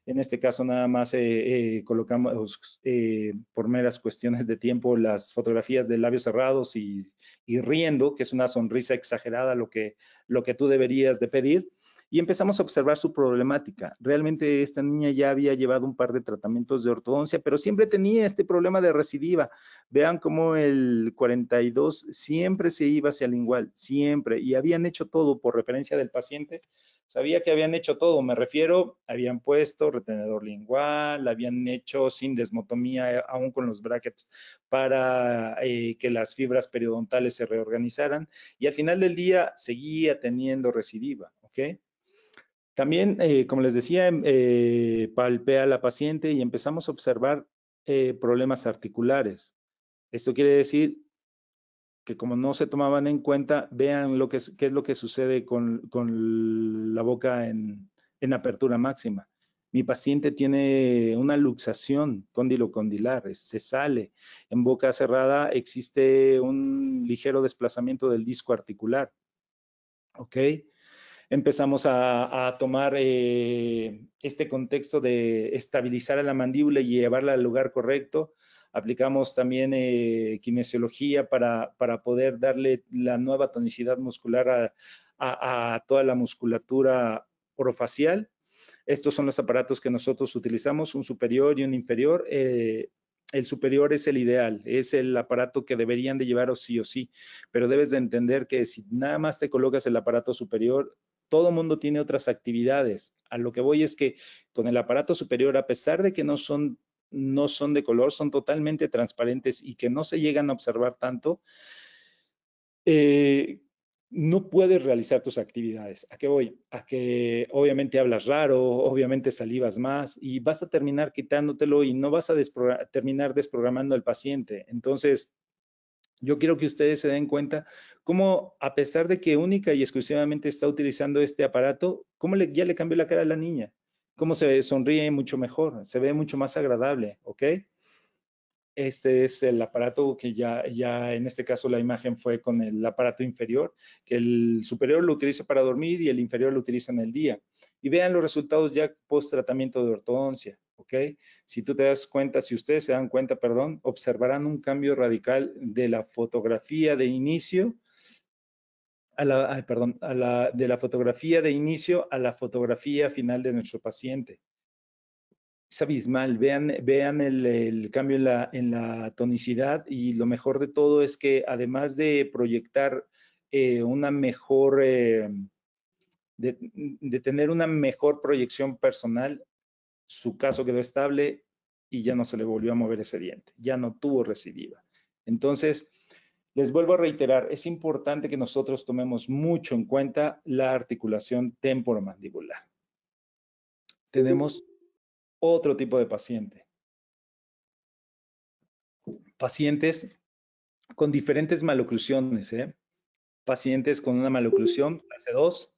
En este caso nada más eh, colocamos por meras cuestiones de tiempo las fotografías de labios cerrados y, y riendo, que es una sonrisa exagerada lo que, lo que tú deberías de pedir y empezamos a observar su problemática. Realmente esta niña ya había llevado un par de tratamientos de ortodoncia, pero siempre tenía este problema de recidiva. Vean cómo el 42 siempre se iba hacia lingual, siempre, y habían hecho todo por referencia del paciente. Sabía que habían hecho todo, me refiero, habían puesto retenedor lingual, habían hecho sin desmotomía, aún con los brackets, para eh, que las fibras periodontales se reorganizaran, y al final del día seguía teniendo recidiva, ¿ok? También, eh, como les decía, em, eh, palpea a la paciente y empezamos a observar eh, problemas articulares. Esto quiere decir que como no se tomaban en cuenta, vean lo que qué es lo que sucede con, la boca en, en, apertura máxima. Mi paciente tiene una luxación condilocondilar, se sale. En boca cerrada existe un ligero desplazamiento del disco articular. ¿Ok? empezamos a, tomar eh, este contexto de estabilizar a la mandíbula y llevarla al lugar correcto. Aplicamos también eh, kinesiología para, para, poder darle la nueva tonicidad muscular a, a, toda la musculatura orofacial. Estos son los aparatos que nosotros utilizamos, un superior y un inferior. Eh, el superior es el ideal, es el aparato que deberían de llevar o sí o sí, pero debes de entender que si nada más te colocas el aparato superior, todo mundo tiene otras actividades. A lo que voy es que con el aparato superior, a pesar de que no son, no son de color, son totalmente transparentes y que no se llegan a observar tanto, eh, no puedes realizar tus actividades. ¿A qué voy? A que obviamente hablas raro, obviamente salivas más y vas a terminar quitándotelo y no vas a terminar desprogramando al paciente. Entonces, yo quiero que ustedes se den cuenta cómo, a pesar de que única y exclusivamente está utilizando este aparato, cómo le, ya le cambió la cara a la niña, cómo se sonríe mucho mejor, se ve mucho más agradable, ¿ok? Este es el aparato que ya, ya en este caso la imagen fue con el aparato inferior, que el superior lo utiliza para dormir y el inferior lo utiliza en el día. Y vean los resultados ya post tratamiento de ortodoncia. ¿ok? Si tú te das cuenta, si ustedes se dan cuenta, perdón, observarán un cambio radical de la fotografía de inicio de la fotografía de inicio a la fotografía final de nuestro paciente es abismal. Vean, vean el, cambio en la, en la, tonicidad y lo mejor de todo es que además de proyectar eh, una mejor, eh, de, de, tener una mejor proyección personal, su caso quedó estable y ya no se le volvió a mover ese diente, ya no tuvo recidiva. Entonces, les vuelvo a reiterar, es importante que nosotros tomemos mucho en cuenta la articulación temporomandibular. Tenemos otro tipo de paciente. Pacientes con diferentes maloclusiones, ¿eh? pacientes con una maloclusión, clase 2,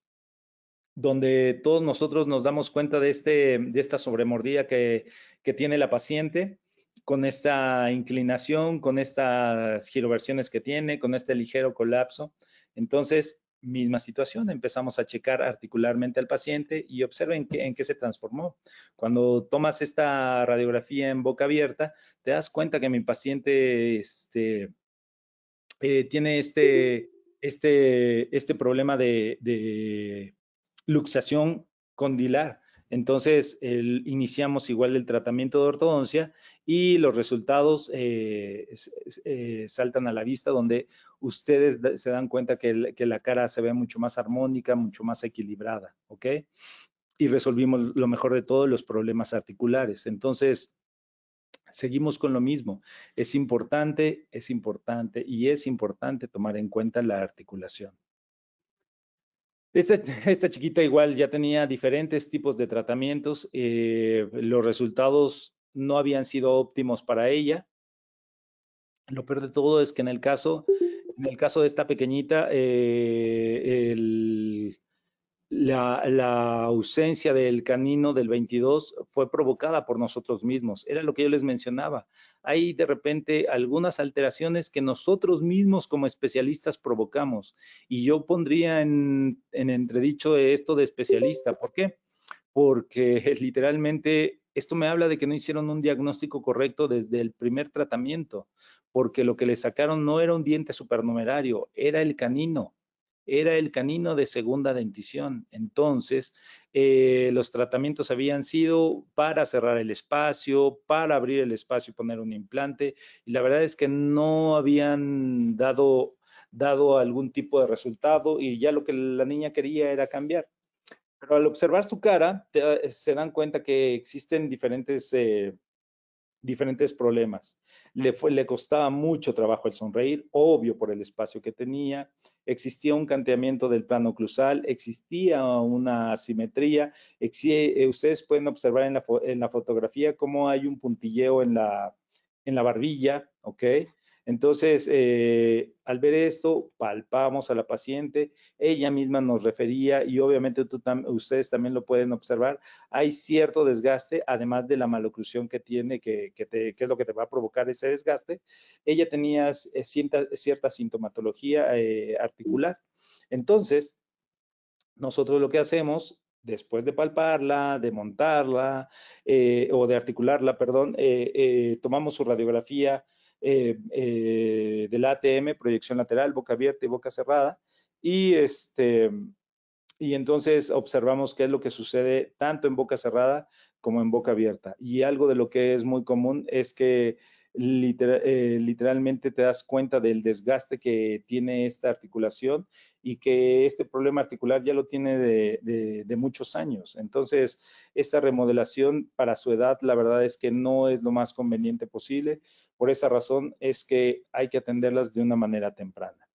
donde todos nosotros nos damos cuenta de, este, esta sobremordida que, que tiene la paciente, con esta inclinación, con estas giroversiones que tiene, con este ligero colapso. Entonces, misma situación, empezamos a checar articularmente al paciente y observen en qué se transformó. Cuando tomas esta radiografía en boca abierta, te das cuenta que mi paciente este, eh, tiene este, este, este problema de luxación condilar entonces, iniciamos igual el tratamiento de ortodoncia y los resultados eh, eh, saltan a la vista donde ustedes se dan cuenta que, que, la cara se ve mucho más armónica, mucho más equilibrada, ¿ok? Y resolvimos lo mejor de todo los problemas articulares. Entonces, seguimos con lo mismo. Es importante, es importante y es importante tomar en cuenta la articulación, Esta, chiquita igual ya tenía diferentes tipos de tratamientos. Eh, los resultados no habían sido óptimos para ella. Lo peor de todo es que en el caso, en el caso de esta pequeñita, eh, el, la, ausencia del canino del 22 fue provocada por nosotros mismos. Era lo que yo les mencionaba. Hay de repente algunas alteraciones que nosotros mismos como especialistas provocamos. Y yo pondría en, en entredicho esto de especialista. ¿Por qué? Porque literalmente esto me habla de que no hicieron un diagnóstico correcto desde el primer tratamiento, porque lo que le sacaron no era un diente supernumerario, era el canino era el canino de segunda dentición. Entonces, eh, los tratamientos habían sido para cerrar el espacio, para abrir el espacio y poner un implante, y la verdad es que no habían dado, dado algún tipo de resultado y ya lo que la niña quería era cambiar. Pero al observar su cara, eh, se dan cuenta que existen diferentes eh, diferentes problemas. Le, le costaba mucho trabajo el sonreír, obvio por el espacio que tenía, existía un canteamiento del plano oclusal, existía una asimetría, eh, ustedes pueden observar en la, fotografía cómo hay un puntilleo en la, en la barbilla, ¿ok? Entonces, eh, al ver esto, palpamos a la paciente, ella misma nos refería y obviamente ustedes también lo pueden observar, hay cierto desgaste, además de la maloclusión que tiene, que, es lo que te va a provocar ese desgaste. Ella tenía eh, cierta, sintomatología eh, articular. Entonces, nosotros lo que hacemos después de palparla, de montarla o de articularla, perdón, tomamos su radiografía eh, eh, del ATM, proyección lateral, boca abierta y boca cerrada. Y, este, y entonces observamos qué es lo que sucede tanto en boca cerrada como en boca abierta. Y algo de lo que es muy común es que eh, literalmente te das cuenta del desgaste que tiene esta articulación y que este problema articular ya lo tiene de, muchos años. Entonces, esta remodelación para su edad, la verdad es que no es lo más conveniente posible. Por esa razón es que hay que atenderlas de una manera temprana.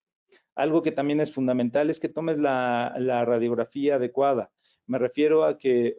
Algo que también es fundamental es que tomes la radiografía adecuada. Me refiero a que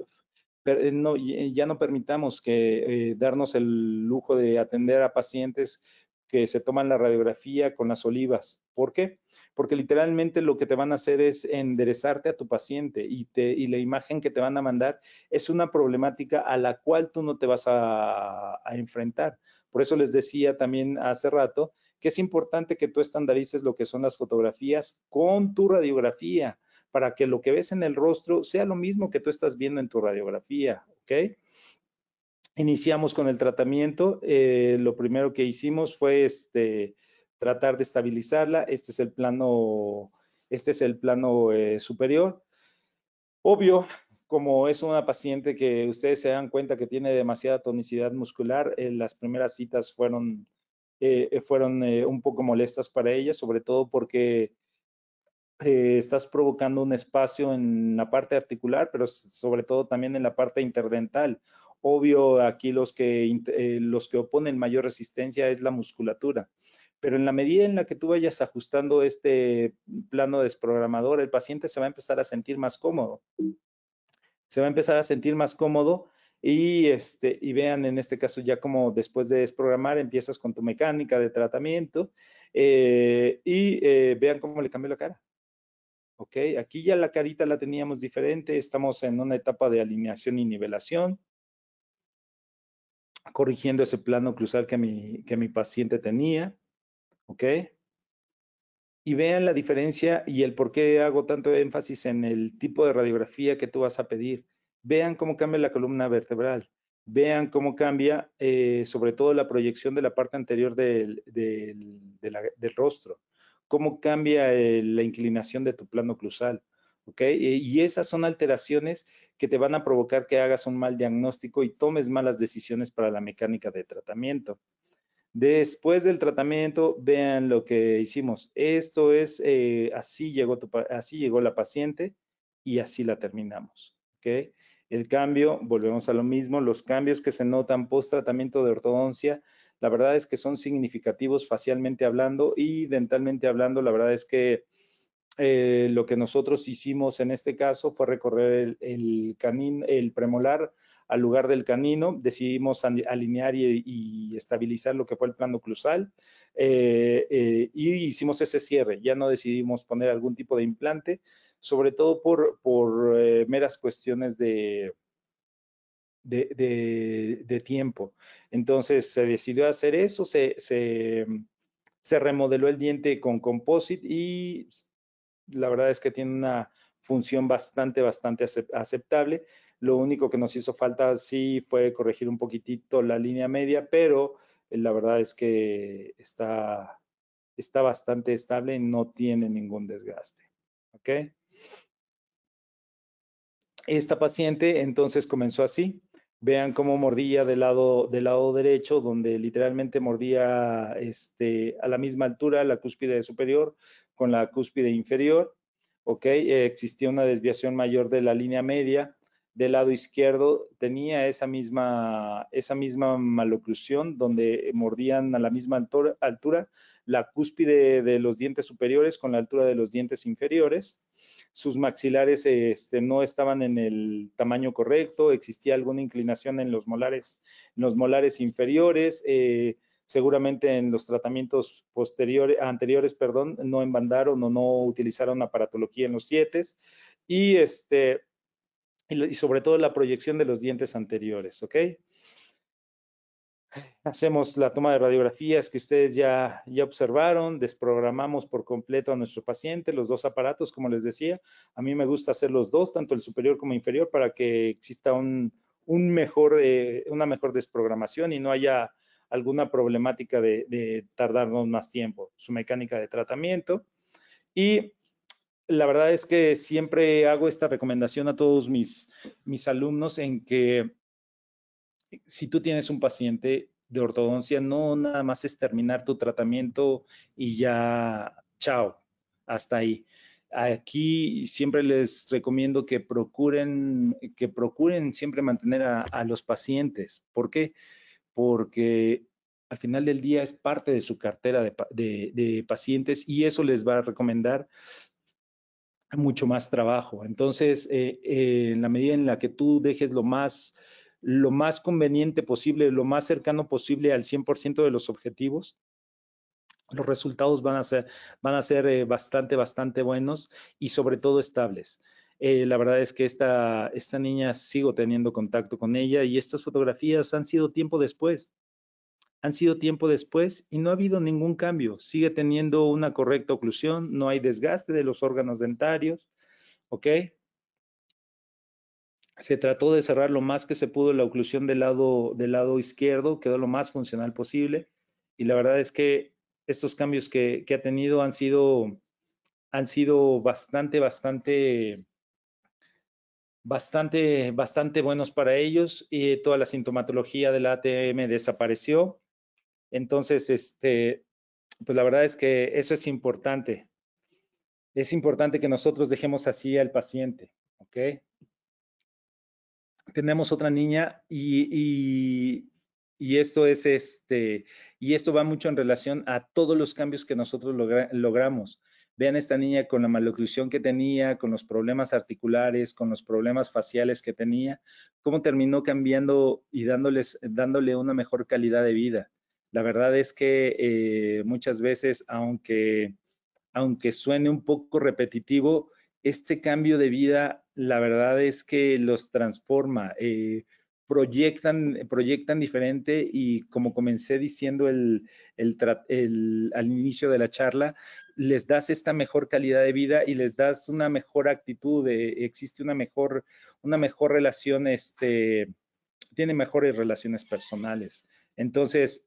eh, ya no permitamos que eh, darnos el lujo de atender a pacientes que se toman la radiografía con las olivas. ¿Por qué? Porque literalmente lo que te van a hacer es enderezarte a tu paciente y, la imagen que te van a mandar es una problemática a la cual tú no te vas a enfrentar. Por eso les decía también hace rato que es importante que tú estandarices lo que son las fotografías con tu radiografía para que lo que ves en el rostro sea lo mismo que tú estás viendo en tu radiografía, ¿ok? Iniciamos con el tratamiento. Eh, lo primero que hicimos fue este, tratar de estabilizarla. Este es el plano, este es el plano eh, superior. Obvio, como es una paciente que ustedes se dan cuenta que tiene demasiada tonicidad muscular, eh, las primeras citas fueron, fueron un poco molestas para ella, sobre todo porque eh, estás provocando un espacio en la parte articular, pero sobre todo también en la parte interdental. Obvio, aquí los que, eh, los que oponen mayor resistencia es la musculatura, pero en la medida en la que tú vayas ajustando este plano desprogramador, el paciente se va a empezar a sentir más cómodo. Se va a empezar a sentir más cómodo y, este, y vean en este caso ya como después de desprogramar empiezas con tu mecánica de tratamiento eh, y vean cómo le cambió la cara ¿ok? Aquí ya la carita la teníamos diferente, estamos en una etapa de alineación y nivelación, corrigiendo ese plano cruzal que mi, que mi paciente tenía, Y vean la diferencia y el por qué hago tanto énfasis en el tipo de radiografía que tú vas a pedir. Vean cómo cambia la columna vertebral. Vean cómo cambia, eh, sobre todo, la proyección de la parte anterior del rostro cómo cambia eh, la inclinación de tu plano clusal, eh, Y esas son alteraciones que te van a provocar que hagas un mal diagnóstico y tomes malas decisiones para la mecánica de tratamiento. Después del tratamiento, vean lo que hicimos. Esto es, eh, así, llegó así llegó la paciente y así la terminamos, El cambio, volvemos a lo mismo, los cambios que se notan post tratamiento de ortodoncia la verdad es que son significativos facialmente hablando y dentalmente hablando. La verdad es que eh, lo que nosotros hicimos en este caso fue recorrer el, el, el premolar al lugar del canino, decidimos alinear y, estabilizar lo que fue el plano clusal, eh, eh, y hicimos ese cierre, ya no decidimos poner algún tipo de implante, sobre todo por meras cuestiones de, de, tiempo. Entonces se decidió hacer eso, se, remodeló el diente con composite y la verdad es que tiene una función bastante, bastante aceptable. Lo único que nos hizo falta sí fue corregir un poquitito la línea media, pero eh, la verdad es que está, está bastante estable no tiene ningún desgaste. ¿Ok? Esta paciente entonces comenzó así. Vean cómo mordía del lado, del lado derecho, donde literalmente mordía este, a la misma altura la cúspide superior con la cúspide inferior. ¿ok? existía una desviación mayor de la línea media del lado izquierdo tenía esa misma, esa misma maloclusión donde mordían a la misma altura, la cúspide de los dientes superiores con la altura de los dientes inferiores. Sus maxilares este, no estaban en el tamaño correcto, existía alguna inclinación en los molares, en los molares inferiores. Eh, seguramente en los tratamientos posteriores, anteriores, perdón, no embandaron o no utilizaron aparatología en los siete. Y este, y, sobre todo la proyección de los dientes anteriores, ¿ok? Hacemos la toma de radiografías que ustedes ya, ya observaron, desprogramamos por completo a nuestro paciente, los dos aparatos, como les decía. A mí me gusta hacer los dos, tanto el superior como inferior, para que exista un, un mejor, eh, una mejor desprogramación y no haya alguna problemática de, de tardarnos más tiempo. Su mecánica de tratamiento. Y la verdad es que siempre hago esta recomendación a todos mis, mis alumnos en que si tú tienes un paciente de ortodoncia, no nada más es terminar tu tratamiento y ya, chao, hasta ahí. Aquí siempre les recomiendo que procuren, que procuren siempre mantener a, los pacientes. ¿Por qué? Porque al final del día es parte de su cartera de pacientes y eso les va a recomendar mucho más trabajo. Entonces, eh, eh, en la medida en la que tú dejes lo más, lo más conveniente posible, lo más cercano posible al 100% de los objetivos, los resultados van a ser, van a ser eh, bastante, bastante buenos y sobre todo estables. la verdad es que esta, esta niña sigo teniendo contacto con ella y estas fotografías han sido tiempo después han sido tiempo después y no ha habido ningún cambio. Sigue teniendo una correcta oclusión, no hay desgaste de los órganos dentarios, ¿ok? Se trató de cerrar lo más que se pudo la oclusión del lado, del lado izquierdo, quedó lo más funcional posible y la verdad es que estos cambios que, ha tenido han sido, han sido bastante, bastante bastante, bastante buenos para ellos y toda la sintomatología de la ATM desapareció. Entonces, este, pues la verdad es que eso es importante. Es importante que nosotros dejemos así al paciente, ¿ok? Tenemos otra niña y, esto es este, y esto va mucho en relación a todos los cambios que nosotros logramos. Vean esta niña con la maloclusión que tenía, con los problemas articulares, con los problemas faciales que tenía, cómo terminó cambiando y dándole una mejor calidad de vida. La verdad es que eh, muchas veces, aunque, aunque suene un poco repetitivo, este cambio de vida, la verdad es que los transforma, eh, proyectan, proyectan diferente y como comencé diciendo el, al inicio de la charla, les das esta mejor calidad de vida y les das una mejor actitud, eh, existe una mejor, una mejor relación, este, tiene mejores relaciones personales. Entonces,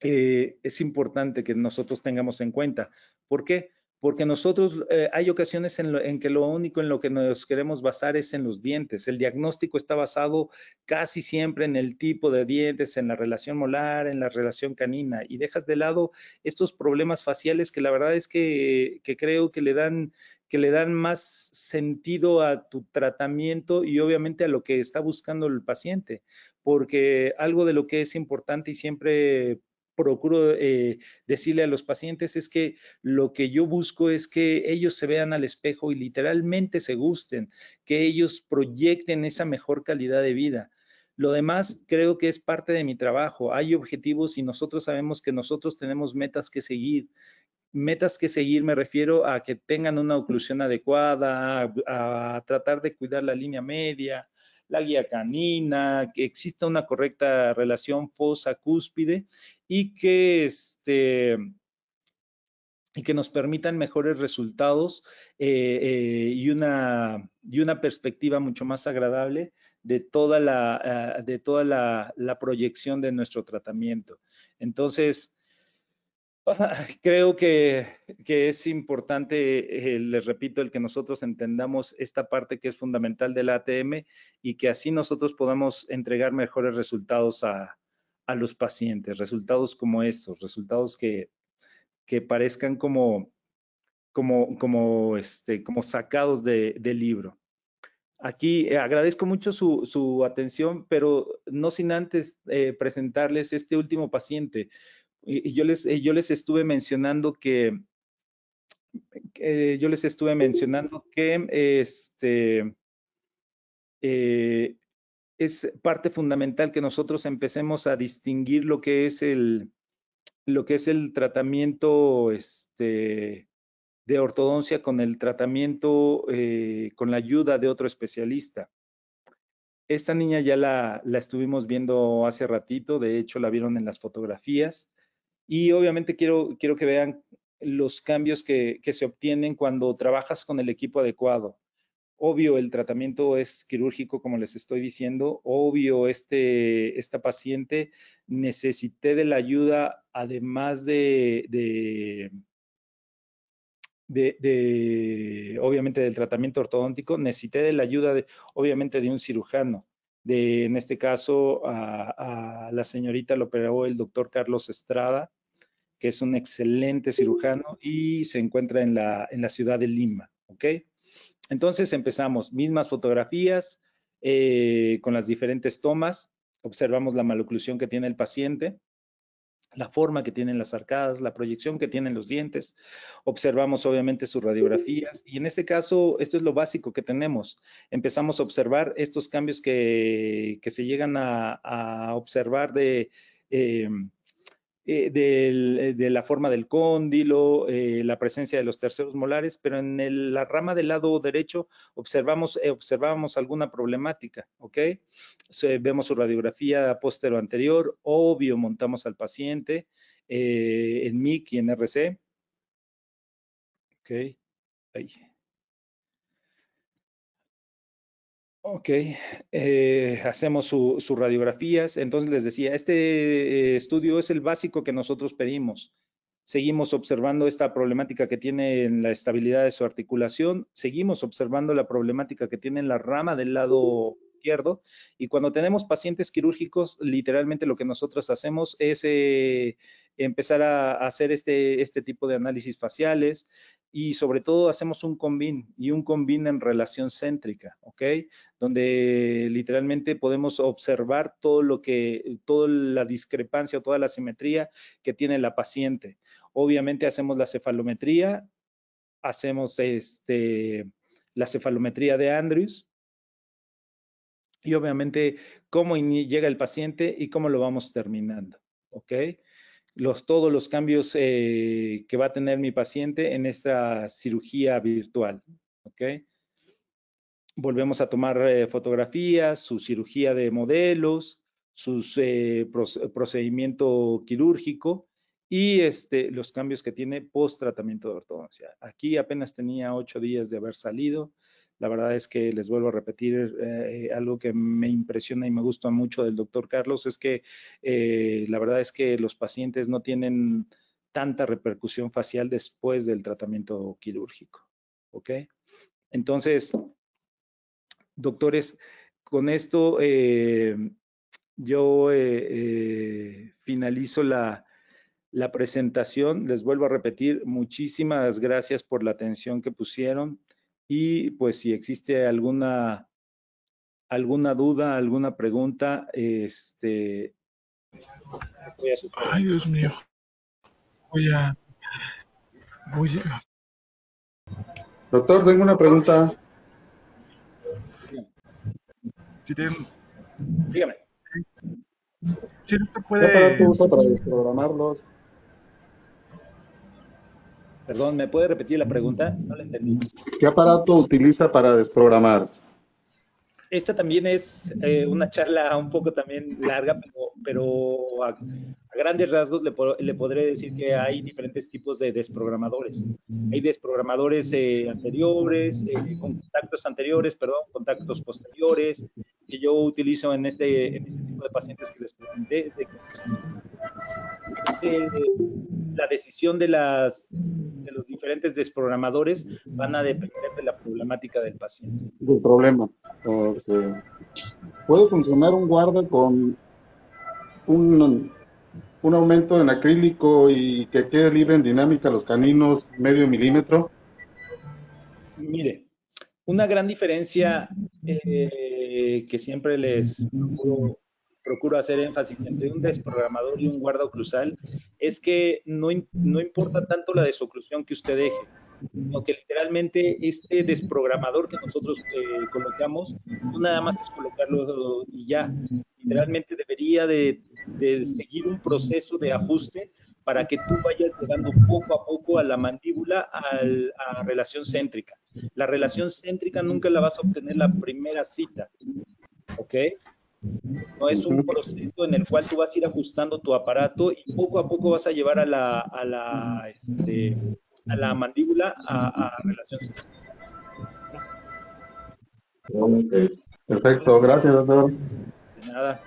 es importante que nosotros tengamos en cuenta. ¿Por qué? Porque nosotros eh, hay ocasiones en, que lo único en lo que nos queremos basar es en los dientes. El diagnóstico está basado casi siempre en el tipo de dientes, en la relación molar, en la relación canina, y dejas de lado estos problemas faciales que la verdad es que, que creo que le dan que le dan más sentido a tu tratamiento y obviamente a lo que está buscando el paciente, porque algo de lo que es importante y siempre procuro eh, decirle a los pacientes es que lo que yo busco es que ellos se vean al espejo y literalmente se gusten, que ellos proyecten esa mejor calidad de vida. Lo demás creo que es parte de mi trabajo. Hay objetivos y nosotros sabemos que nosotros tenemos metas que seguir. Metas que seguir me refiero a que tengan una oclusión adecuada, a, a tratar de cuidar la línea media, la guía canina, que exista una correcta relación fosa-cúspide y que este, y que nos permitan mejores resultados eh, eh, y, una, y una perspectiva mucho más agradable de toda la, ah, de toda la, la proyección de nuestro tratamiento. Entonces, Creo que, es importante, eh, les repito, el que nosotros entendamos esta parte que es fundamental del ATM y que así nosotros podamos entregar mejores resultados a, los pacientes, resultados como estos, resultados que, que parezcan como, como, como, este, como sacados de, del libro. Aquí eh, agradezco mucho su, atención, pero no sin antes eh, presentarles este último paciente. Y yo les, eh, yo les estuve mencionando que, eh, yo les estuve mencionando que este, eh, es parte fundamental que nosotros empecemos a distinguir lo que es el, lo que es el tratamiento este, de ortodoncia con el tratamiento con la ayuda de otro especialista. Esta niña ya la, la estuvimos viendo hace ratito, de hecho la vieron en las fotografías. Y obviamente quiero, quiero que vean los cambios que, se obtienen cuando trabajas con el equipo adecuado. Obvio, el tratamiento es quirúrgico, como les estoy diciendo. Obvio, este, esta paciente necesité de la ayuda, además de, obviamente, del tratamiento ortodóntico, necesité de la ayuda, de, obviamente, de un cirujano de, en este caso, a, la señorita lo operó el doctor Carlos Estrada, que es un excelente cirujano y se encuentra en la, ciudad de Lima, Entonces empezamos, mismas fotografías eh, con las diferentes tomas, observamos la maloclusión que tiene el paciente, la forma que tienen las arcadas, la proyección que tienen los dientes. Observamos obviamente sus radiografías y en este caso esto es lo básico que tenemos. Empezamos a observar estos cambios que, se llegan a, observar de... Em, eh, eh, de la forma del cóndilo, eh, la presencia de los terceros molares, pero en la rama del lado derecho observamos, observamos alguna problemática, ¿ok? vemos su radiografía postero anterior, obvio, montamos al paciente en MIC y en RC. ¿Ok? Ahí. Ok, eh, hacemos sus radiografías. Entonces les decía, este eh, estudio es el básico que nosotros pedimos. Seguimos observando esta problemática que tiene en la estabilidad de su articulación, seguimos observando la problemática que tiene en la rama del lado izquierdo y cuando tenemos pacientes quirúrgicos, literalmente lo que nosotros hacemos es eh, empezar a, hacer este, este tipo de análisis faciales y sobre todo hacemos un combin y un combin en relación céntrica, ¿ok? Donde literalmente podemos observar todo lo que, toda la discrepancia o toda la simetría que tiene la paciente. Obviamente hacemos la cefalometría, hacemos este, la cefalometría de Andrews y obviamente cómo llega el paciente y cómo lo vamos terminando, ¿ok? todos los cambios eh, que va a tener mi paciente en esta cirugía virtual. Volvemos a tomar eh, fotografías, su cirugía de modelos, su eh, procedimiento quirúrgico y este, los cambios que tiene post tratamiento de ortodoncia. Aquí apenas tenía ocho días de haber salido, la verdad es que les vuelvo a repetir eh, eh, algo que me impresiona y me gusta mucho del doctor Carlos, es que eh, la verdad es que los pacientes no tienen tanta repercusión facial después del tratamiento quirúrgico. ¿Ok? Entonces, doctores, con esto yo finalizo la, la presentación. Les vuelvo a repetir, muchísimas gracias por la atención que pusieron. Y pues si existe alguna, alguna duda, alguna pregunta, este... Voy a Ay, Dios mío. Voy a... Voy a... Doctor, tengo una pregunta. Dígame. Si usted puede... para tú para desprogramarlos. Perdón, ¿me puede repetir la pregunta? No la entendí. ¿Qué aparato utiliza para desprogramar? Esta también es eh, una charla un poco también larga, pero, a, grandes rasgos le, podré decir que hay diferentes tipos de desprogramadores. Hay desprogramadores eh, anteriores, eh, con contactos anteriores, perdón, contactos posteriores, que yo utilizo en este, este tipo de pacientes que les presenté la decisión de, las, de los diferentes desprogramadores van a depender de la problemática del paciente. Del problema. ¿Puede funcionar un guarda con un, un aumento en acrílico y que quede libre en dinámica los caninos medio milímetro? Mire, una gran diferencia eh, que siempre les procuro hacer énfasis entre un desprogramador y un guarda oclusal es que no, no importa tanto la desoclusión que usted deje, sino que literalmente este desprogramador que nosotros eh, colocamos, no nada más es colocarlo y ya, literalmente debería de, de seguir un proceso de ajuste para que tú vayas llegando poco a poco a la mandíbula al, a relación céntrica. La relación céntrica nunca la vas a obtener la primera cita, ¿ok? No es un proceso en el cual tú vas a ir ajustando tu aparato y poco a poco vas a llevar a la, a la, este, a la mandíbula a, relación perfecto, gracias doctor. De nada.